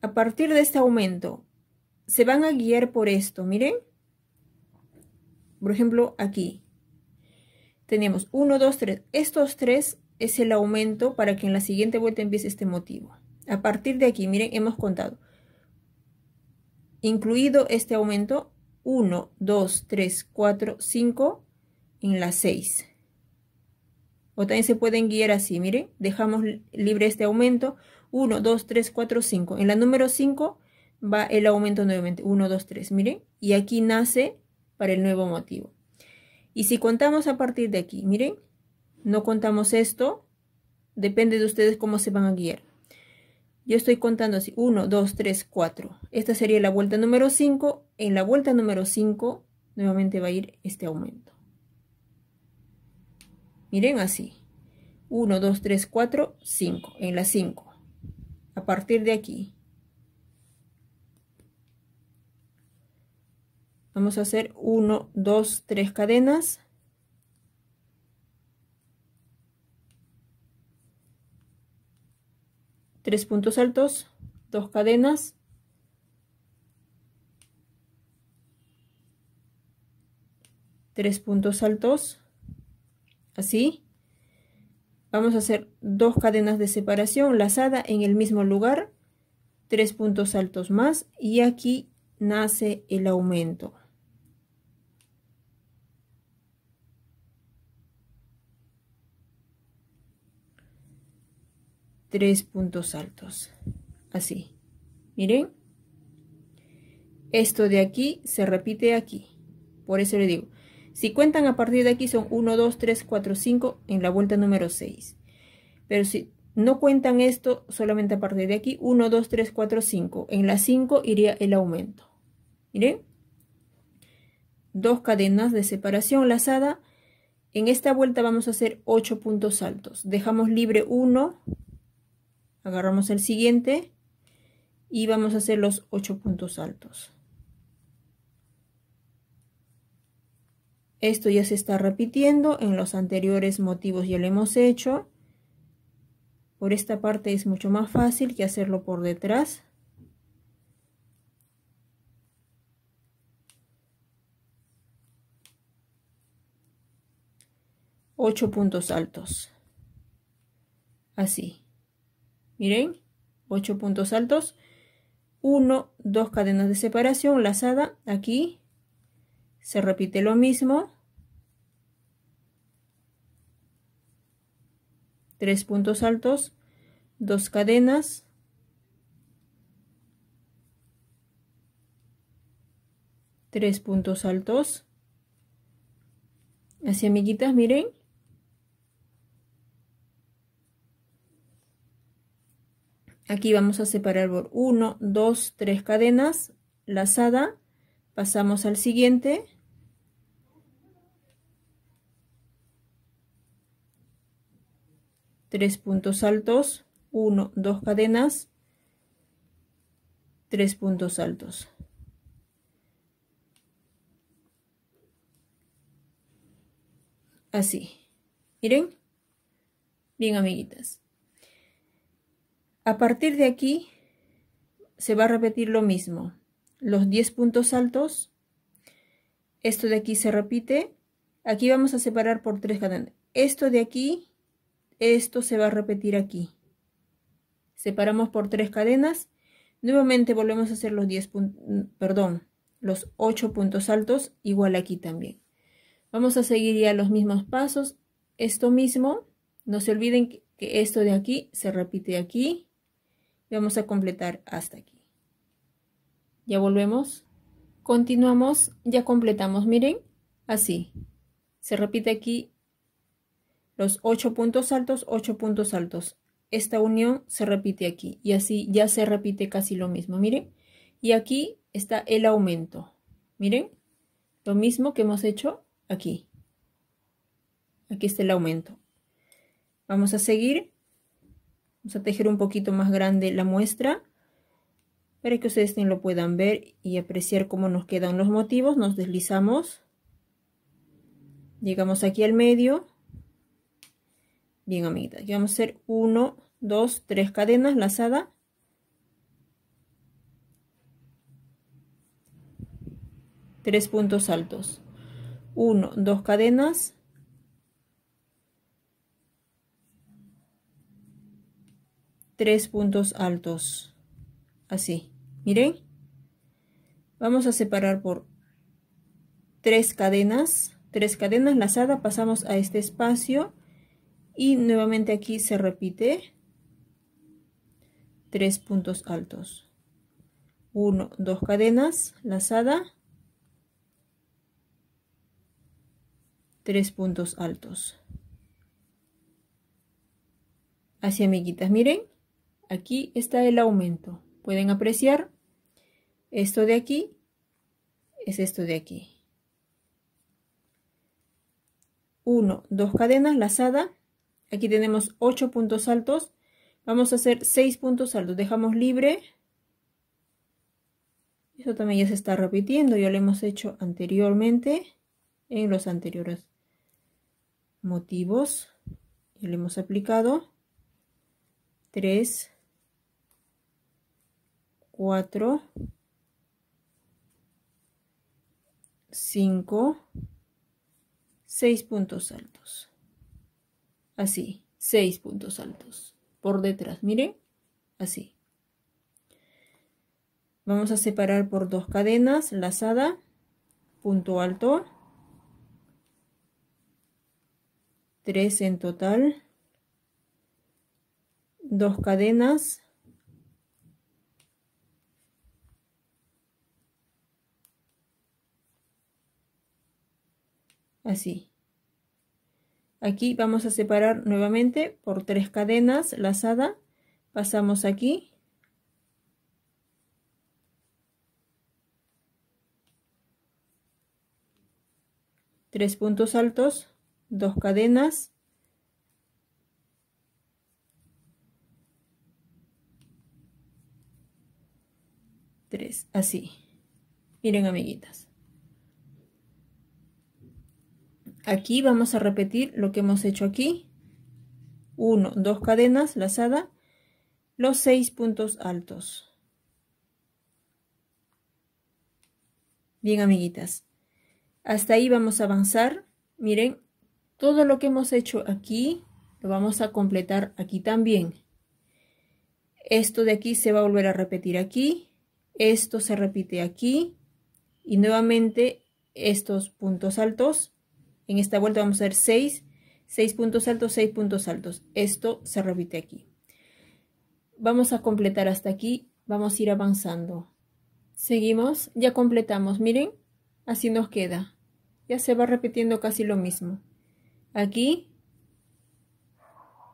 a partir de este aumento, se van a guiar por esto, miren. Por ejemplo, aquí. Tenemos 1, 2, 3. Estos tres es el aumento para que en la siguiente vuelta empiece este motivo. A partir de aquí, miren, hemos contado. Incluido este aumento, 1, 2, 3, 4, 5 en la 6. O también se pueden guiar así, miren, dejamos libre este aumento, 1, 2, 3, 4, 5. En la número 5 va el aumento nuevamente, 1, 2, 3, miren, y aquí nace para el nuevo motivo. Y si contamos a partir de aquí, miren, no contamos esto, depende de ustedes cómo se van a guiar. Yo estoy contando así, 1, 2, 3, 4. Esta sería la vuelta número 5. En la vuelta número 5 nuevamente va a ir este aumento. Miren así. 1, 2, 3, 4, 5. En la 5. A partir de aquí. Vamos a hacer 1, 2, 3 cadenas. Tres puntos altos, dos cadenas. Tres puntos altos, así. Vamos a hacer dos cadenas de separación lazada en el mismo lugar, tres puntos altos más y aquí nace el aumento. tres puntos altos. Así. Miren. Esto de aquí se repite aquí. Por eso le digo. Si cuentan a partir de aquí son 1, 2, 3, 4, 5 en la vuelta número 6. Pero si no cuentan esto solamente a partir de aquí, 1, 2, 3, 4, 5. En la 5 iría el aumento. Miren. Dos cadenas de separación lazada. En esta vuelta vamos a hacer 8 puntos altos. Dejamos libre 1, agarramos el siguiente y vamos a hacer los ocho puntos altos esto ya se está repitiendo en los anteriores motivos ya lo hemos hecho por esta parte es mucho más fácil que hacerlo por detrás ocho puntos altos así Miren, 8 puntos altos. 1, 2 cadenas de separación lazada aquí. Se repite lo mismo. 3 puntos altos, 2 cadenas. Tres puntos altos. Así amiguitas, miren, Aquí vamos a separar por 1, 2, 3 cadenas, lazada, pasamos al siguiente. Tres puntos altos, 1, 2 cadenas, tres puntos altos. Así. Miren. Bien, amiguitas. A partir de aquí se va a repetir lo mismo. Los 10 puntos altos, esto de aquí se repite. Aquí vamos a separar por tres cadenas. Esto de aquí, esto se va a repetir aquí. Separamos por tres cadenas. Nuevamente volvemos a hacer los 10 perdón, los 8 puntos altos, igual aquí también. Vamos a seguir ya los mismos pasos. Esto mismo, no se olviden que esto de aquí se repite aquí vamos a completar hasta aquí. Ya volvemos. Continuamos, ya completamos, miren, así. Se repite aquí los 8 puntos altos, 8 puntos altos. Esta unión se repite aquí y así ya se repite casi lo mismo, miren. Y aquí está el aumento, miren, lo mismo que hemos hecho aquí. Aquí está el aumento. Vamos a seguir Vamos a tejer un poquito más grande la muestra para que ustedes lo puedan ver y apreciar cómo nos quedan los motivos. Nos deslizamos. Llegamos aquí al medio. Bien, amiguitas. Aquí vamos a hacer 1, 2, 3 cadenas lazada. Tres puntos altos. 1, 2 cadenas tres puntos altos. Así, miren. Vamos a separar por tres cadenas, tres cadenas lazada pasamos a este espacio y nuevamente aquí se repite tres puntos altos. uno dos cadenas, lazada, tres puntos altos. Así amiguitas, miren, Aquí está el aumento. Pueden apreciar esto de aquí es esto de aquí. 1, 2 cadenas lazada. Aquí tenemos 8 puntos altos. Vamos a hacer 6 puntos altos. Dejamos libre. Eso también ya se está repitiendo. Ya lo hemos hecho anteriormente en los anteriores motivos. Ya lo hemos aplicado. 3, 4, 5, 6 puntos altos. Así, 6 puntos altos. Por detrás, miren, así. Vamos a separar por dos cadenas, lazada, punto alto, 3 en total, dos cadenas, así. Aquí vamos a separar nuevamente por tres cadenas lazada. Pasamos aquí. Tres puntos altos, dos cadenas. Tres, así. Miren amiguitas. aquí vamos a repetir lo que hemos hecho aquí 1 2 cadenas lazada los seis puntos altos bien amiguitas hasta ahí vamos a avanzar miren todo lo que hemos hecho aquí lo vamos a completar aquí también esto de aquí se va a volver a repetir aquí esto se repite aquí y nuevamente estos puntos altos en esta vuelta vamos a hacer 6, 6 puntos altos, 6 puntos altos. Esto se repite aquí. Vamos a completar hasta aquí, vamos a ir avanzando. Seguimos, ya completamos, miren, así nos queda. Ya se va repitiendo casi lo mismo. Aquí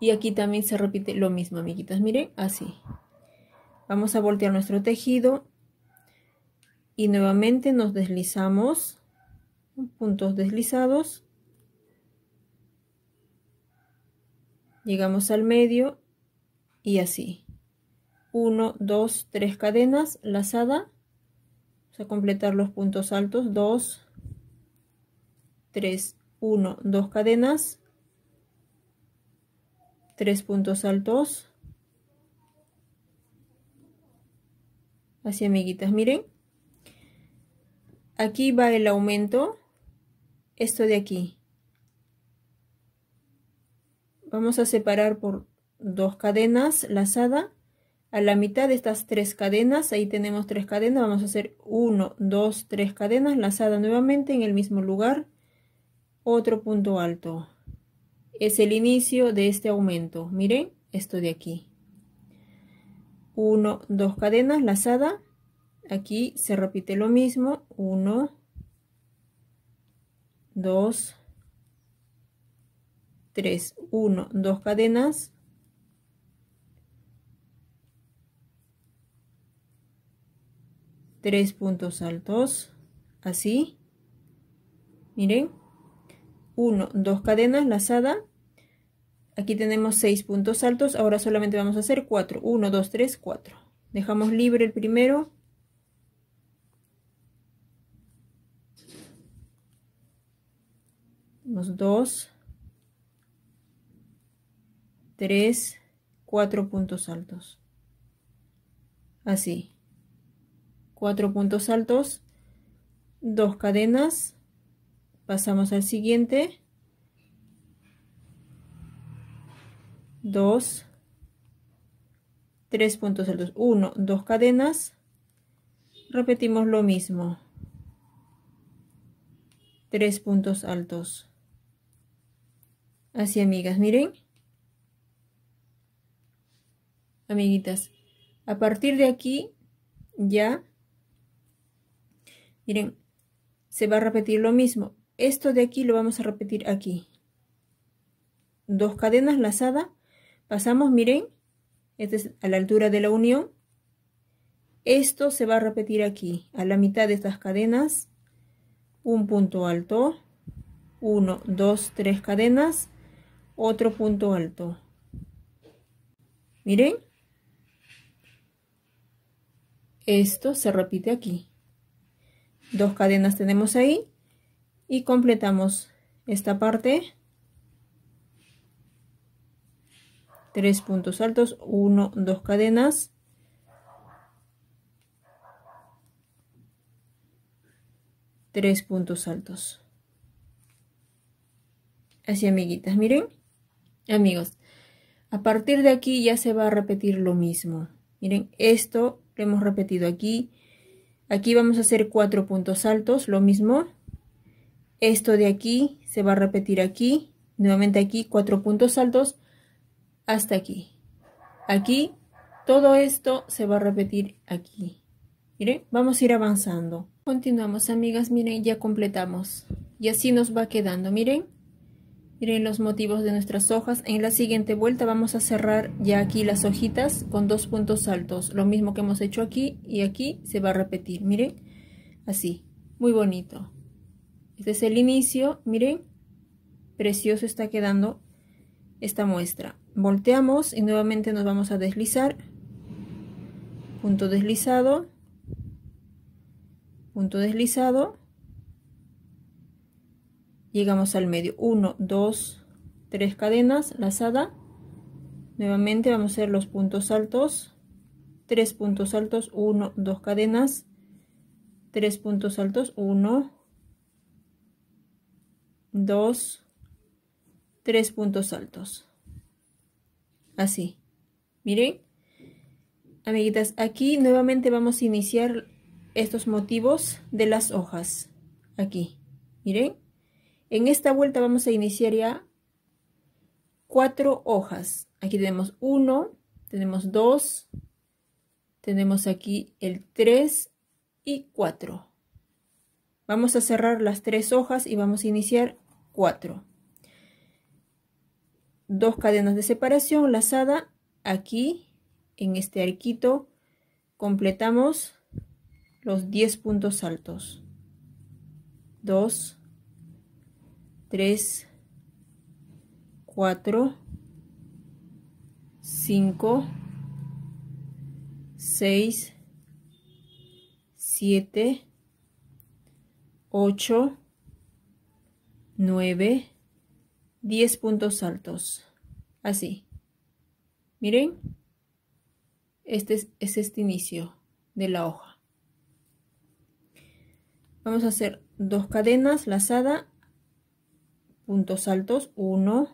y aquí también se repite lo mismo, amiguitas, miren, así. Vamos a voltear nuestro tejido y nuevamente nos deslizamos puntos deslizados llegamos al medio y así 1 2 3 cadenas lazada a completar los puntos altos 2 3 1 2 cadenas 3 puntos altos así amiguitas miren aquí va el aumento esto de aquí. Vamos a separar por dos cadenas lazada. A la mitad de estas tres cadenas, ahí tenemos tres cadenas, vamos a hacer uno dos tres cadenas lazada nuevamente en el mismo lugar. Otro punto alto. Es el inicio de este aumento. Miren esto de aquí. 1, 2 cadenas lazada. Aquí se repite lo mismo. uno 2, 3, 1, 2 cadenas. Tres puntos altos, así. Miren. 1, 2 cadenas lazada. Aquí tenemos 6 puntos altos. Ahora solamente vamos a hacer 4. 1, 2, 3, 4. Dejamos libre el primero. hacemos 2, 3, 4 puntos altos. Así. 4 puntos altos, 2 cadenas, pasamos al siguiente, 2, 3 puntos altos, 1, 2 cadenas, repetimos lo mismo, 3 puntos altos. Así, amigas, miren. Amiguitas, a partir de aquí ya, miren, se va a repetir lo mismo. Esto de aquí lo vamos a repetir aquí. Dos cadenas lazadas, pasamos, miren, esta es a la altura de la unión. Esto se va a repetir aquí, a la mitad de estas cadenas, un punto alto, Uno, dos, tres cadenas, otro punto alto. Miren. Esto se repite aquí. Dos cadenas tenemos ahí. Y completamos esta parte. Tres puntos altos. Uno, dos cadenas. Tres puntos altos. Así amiguitas, miren. Amigos, a partir de aquí ya se va a repetir lo mismo. Miren, esto lo hemos repetido aquí. Aquí vamos a hacer cuatro puntos altos, lo mismo. Esto de aquí se va a repetir aquí, nuevamente aquí, cuatro puntos altos, hasta aquí. Aquí, todo esto se va a repetir aquí. Miren, vamos a ir avanzando. Continuamos, amigas, miren, ya completamos. Y así nos va quedando, miren. Miren los motivos de nuestras hojas. En la siguiente vuelta vamos a cerrar ya aquí las hojitas con dos puntos altos. Lo mismo que hemos hecho aquí y aquí se va a repetir. Miren, así. Muy bonito. Este es el inicio. Miren, precioso está quedando esta muestra. Volteamos y nuevamente nos vamos a deslizar. Punto deslizado. Punto deslizado llegamos al medio 1 2 3 cadenas lazada nuevamente vamos a hacer los puntos altos 3 puntos altos 1 2 cadenas 3 puntos altos 1 2 3 puntos altos así miren amiguitas aquí nuevamente vamos a iniciar estos motivos de las hojas aquí miren en esta vuelta vamos a iniciar ya cuatro hojas. Aquí tenemos uno tenemos dos tenemos aquí el 3 y 4. Vamos a cerrar las tres hojas y vamos a iniciar cuatro. Dos cadenas de separación lazada aquí en este arquito. Completamos los 10 puntos altos. Dos. 3, 4, 5, 6, 7, 8, 9, 10 puntos altos. Así. Miren, este es, es este inicio de la hoja. Vamos a hacer dos cadenas lazada puntos altos 1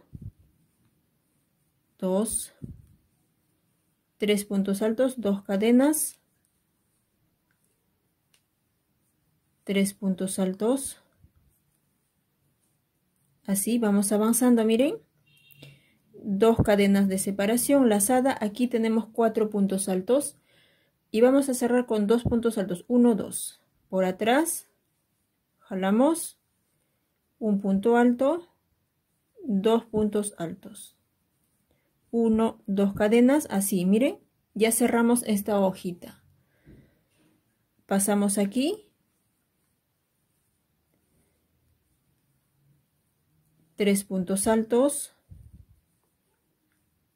2 tres puntos altos dos cadenas tres puntos altos así vamos avanzando miren dos cadenas de separación lazada aquí tenemos cuatro puntos altos y vamos a cerrar con dos puntos altos 1 2 por atrás jalamos un punto alto, dos puntos altos. uno dos cadenas, así, miren, ya cerramos esta hojita. Pasamos aquí. tres puntos altos,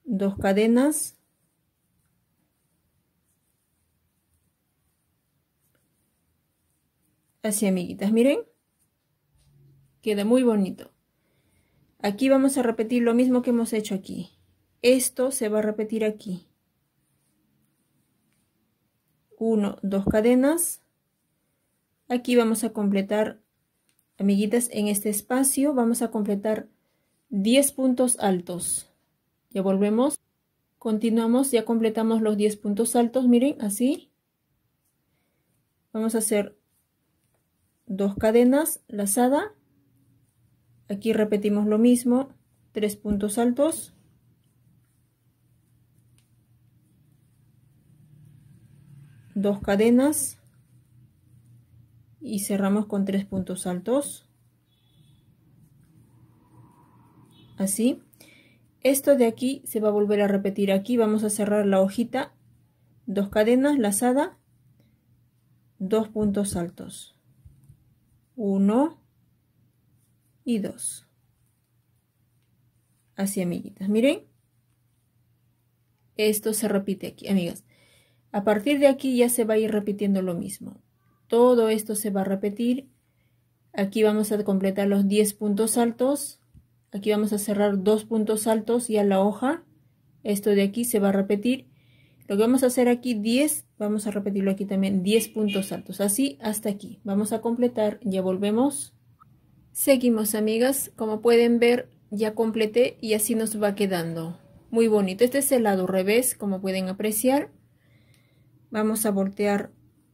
dos cadenas, así amiguitas, miren, Queda muy bonito. Aquí vamos a repetir lo mismo que hemos hecho aquí. Esto se va a repetir aquí. 1, dos cadenas. Aquí vamos a completar, amiguitas, en este espacio vamos a completar 10 puntos altos. Ya volvemos. Continuamos, ya completamos los 10 puntos altos, miren, así. Vamos a hacer dos cadenas lazada aquí repetimos lo mismo tres puntos altos dos cadenas y cerramos con tres puntos altos así esto de aquí se va a volver a repetir aquí vamos a cerrar la hojita dos cadenas lazada dos puntos altos uno y 2. Así, amiguitas. Miren. Esto se repite aquí, amigas. A partir de aquí ya se va a ir repitiendo lo mismo. Todo esto se va a repetir. Aquí vamos a completar los 10 puntos altos. Aquí vamos a cerrar dos puntos altos y a la hoja. Esto de aquí se va a repetir. Lo que vamos a hacer aquí 10, vamos a repetirlo aquí también 10 puntos altos. Así hasta aquí. Vamos a completar, ya volvemos. Seguimos amigas, como pueden ver ya completé y así nos va quedando. Muy bonito, este es el lado revés como pueden apreciar. Vamos a voltear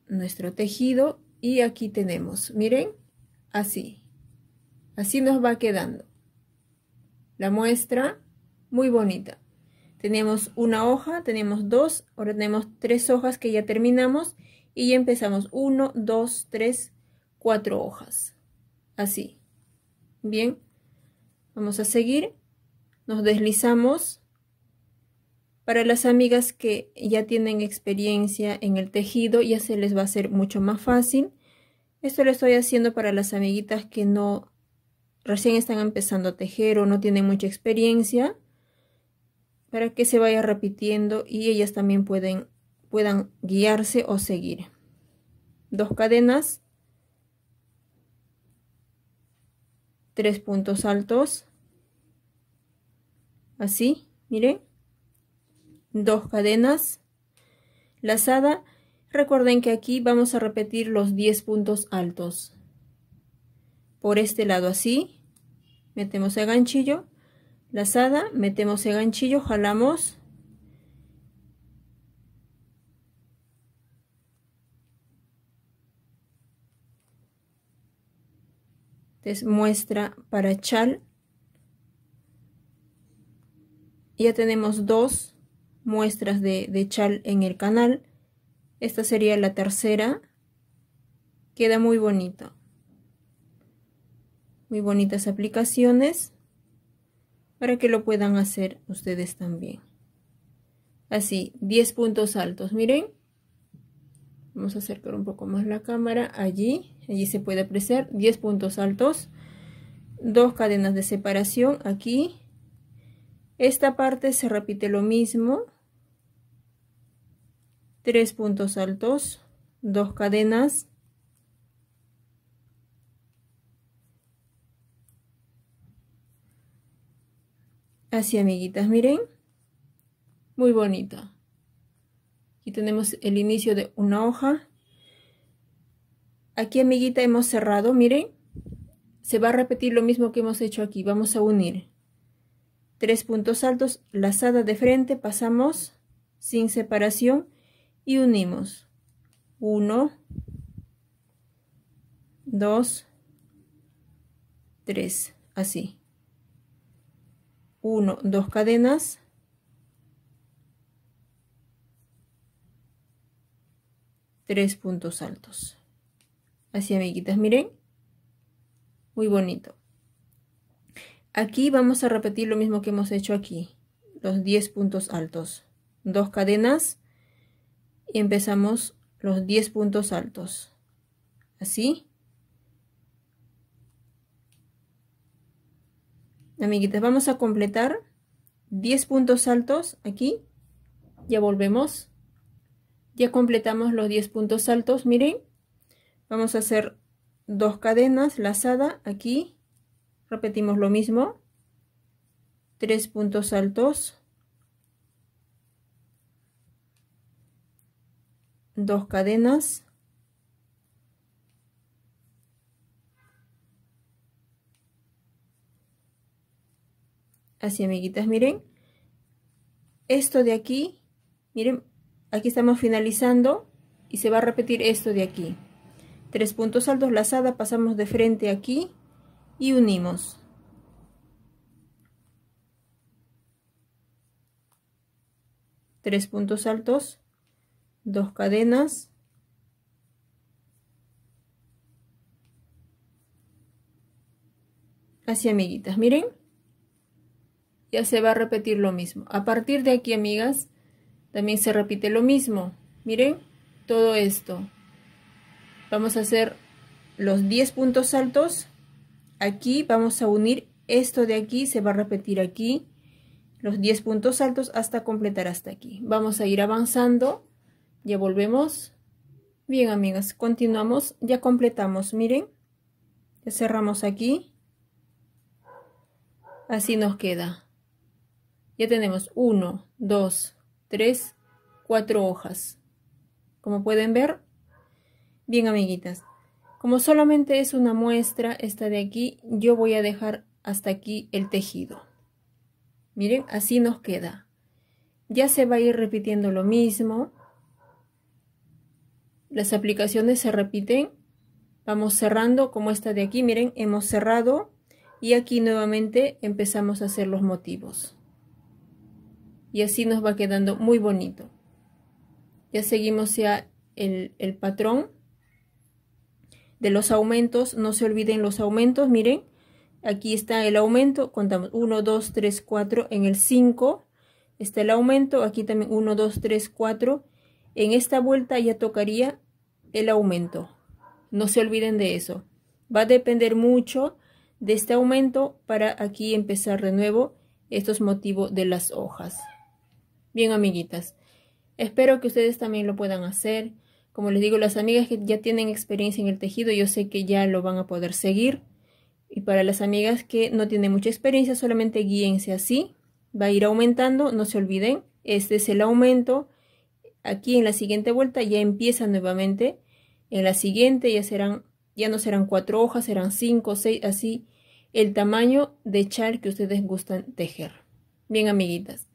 nuestro tejido y aquí tenemos, miren, así. Así nos va quedando. La muestra, muy bonita. Tenemos una hoja, tenemos dos, ahora tenemos tres hojas que ya terminamos y empezamos. Uno, dos, tres, cuatro hojas. Así. Bien, vamos a seguir. Nos deslizamos. Para las amigas que ya tienen experiencia en el tejido, ya se les va a hacer mucho más fácil. Esto lo estoy haciendo para las amiguitas que no recién están empezando a tejer o no tienen mucha experiencia, para que se vaya repitiendo y ellas también pueden, puedan guiarse o seguir. Dos cadenas, tres puntos altos, así, miren, dos cadenas, lazada, recuerden que aquí vamos a repetir los 10 puntos altos, por este lado así, metemos el ganchillo, lazada, metemos el ganchillo, jalamos, muestra para chal. Ya tenemos dos muestras de, de chal en el canal. Esta sería la tercera. Queda muy bonito. Muy bonitas aplicaciones para que lo puedan hacer ustedes también. Así, 10 puntos altos, miren. Vamos a acercar un poco más la cámara allí allí se puede apreciar 10 puntos altos, dos cadenas de separación aquí. Esta parte se repite lo mismo, tres puntos altos, dos cadenas, Así amiguitas, miren, muy bonita. Aquí tenemos el inicio de una hoja, Aquí, amiguita, hemos cerrado, miren. Se va a repetir lo mismo que hemos hecho aquí. Vamos a unir tres puntos altos, lazada de frente, pasamos sin separación y unimos. 1, 2, 3, así. Uno, dos cadenas. Tres puntos altos. Así amiguitas, miren. Muy bonito. Aquí vamos a repetir lo mismo que hemos hecho aquí. Los 10 puntos altos. Dos cadenas. Y empezamos los 10 puntos altos. Así. Amiguitas, vamos a completar 10 puntos altos aquí. Ya volvemos. Ya completamos los 10 puntos altos, miren vamos a hacer dos cadenas lazada aquí repetimos lo mismo tres puntos altos dos cadenas así amiguitas miren esto de aquí miren aquí estamos finalizando y se va a repetir esto de aquí tres puntos altos lazada pasamos de frente aquí y unimos tres puntos altos dos cadenas así amiguitas miren ya se va a repetir lo mismo a partir de aquí amigas también se repite lo mismo miren todo esto vamos a hacer los 10 puntos altos aquí vamos a unir esto de aquí se va a repetir aquí los 10 puntos altos hasta completar hasta aquí vamos a ir avanzando ya volvemos bien amigas continuamos ya completamos miren ya cerramos aquí así nos queda ya tenemos 1 2 3 4 hojas como pueden ver Bien, amiguitas, como solamente es una muestra, esta de aquí, yo voy a dejar hasta aquí el tejido. Miren, así nos queda. Ya se va a ir repitiendo lo mismo. Las aplicaciones se repiten. Vamos cerrando como esta de aquí. Miren, hemos cerrado y aquí nuevamente empezamos a hacer los motivos. Y así nos va quedando muy bonito. Ya seguimos ya el, el patrón de los aumentos, no se olviden los aumentos, miren, aquí está el aumento, contamos 1, 2, 3, 4, en el 5 está el aumento, aquí también 1, 2, 3, 4, en esta vuelta ya tocaría el aumento, no se olviden de eso, va a depender mucho de este aumento para aquí empezar de nuevo, estos motivos de las hojas. Bien amiguitas, espero que ustedes también lo puedan hacer, como les digo, las amigas que ya tienen experiencia en el tejido, yo sé que ya lo van a poder seguir. Y para las amigas que no tienen mucha experiencia, solamente guíense así. Va a ir aumentando, no se olviden. Este es el aumento. Aquí en la siguiente vuelta ya empieza nuevamente. En la siguiente ya serán, ya no serán cuatro hojas, serán cinco, seis, así el tamaño de char que ustedes gustan tejer. Bien amiguitas,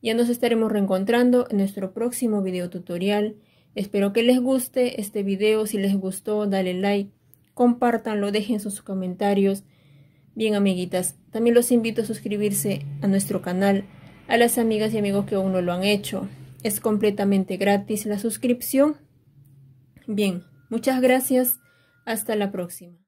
ya nos estaremos reencontrando en nuestro próximo video tutorial. Espero que les guste este video. Si les gustó, dale like, compártanlo, dejen sus comentarios. Bien, amiguitas, también los invito a suscribirse a nuestro canal, a las amigas y amigos que aún no lo han hecho. Es completamente gratis la suscripción. Bien, muchas gracias. Hasta la próxima.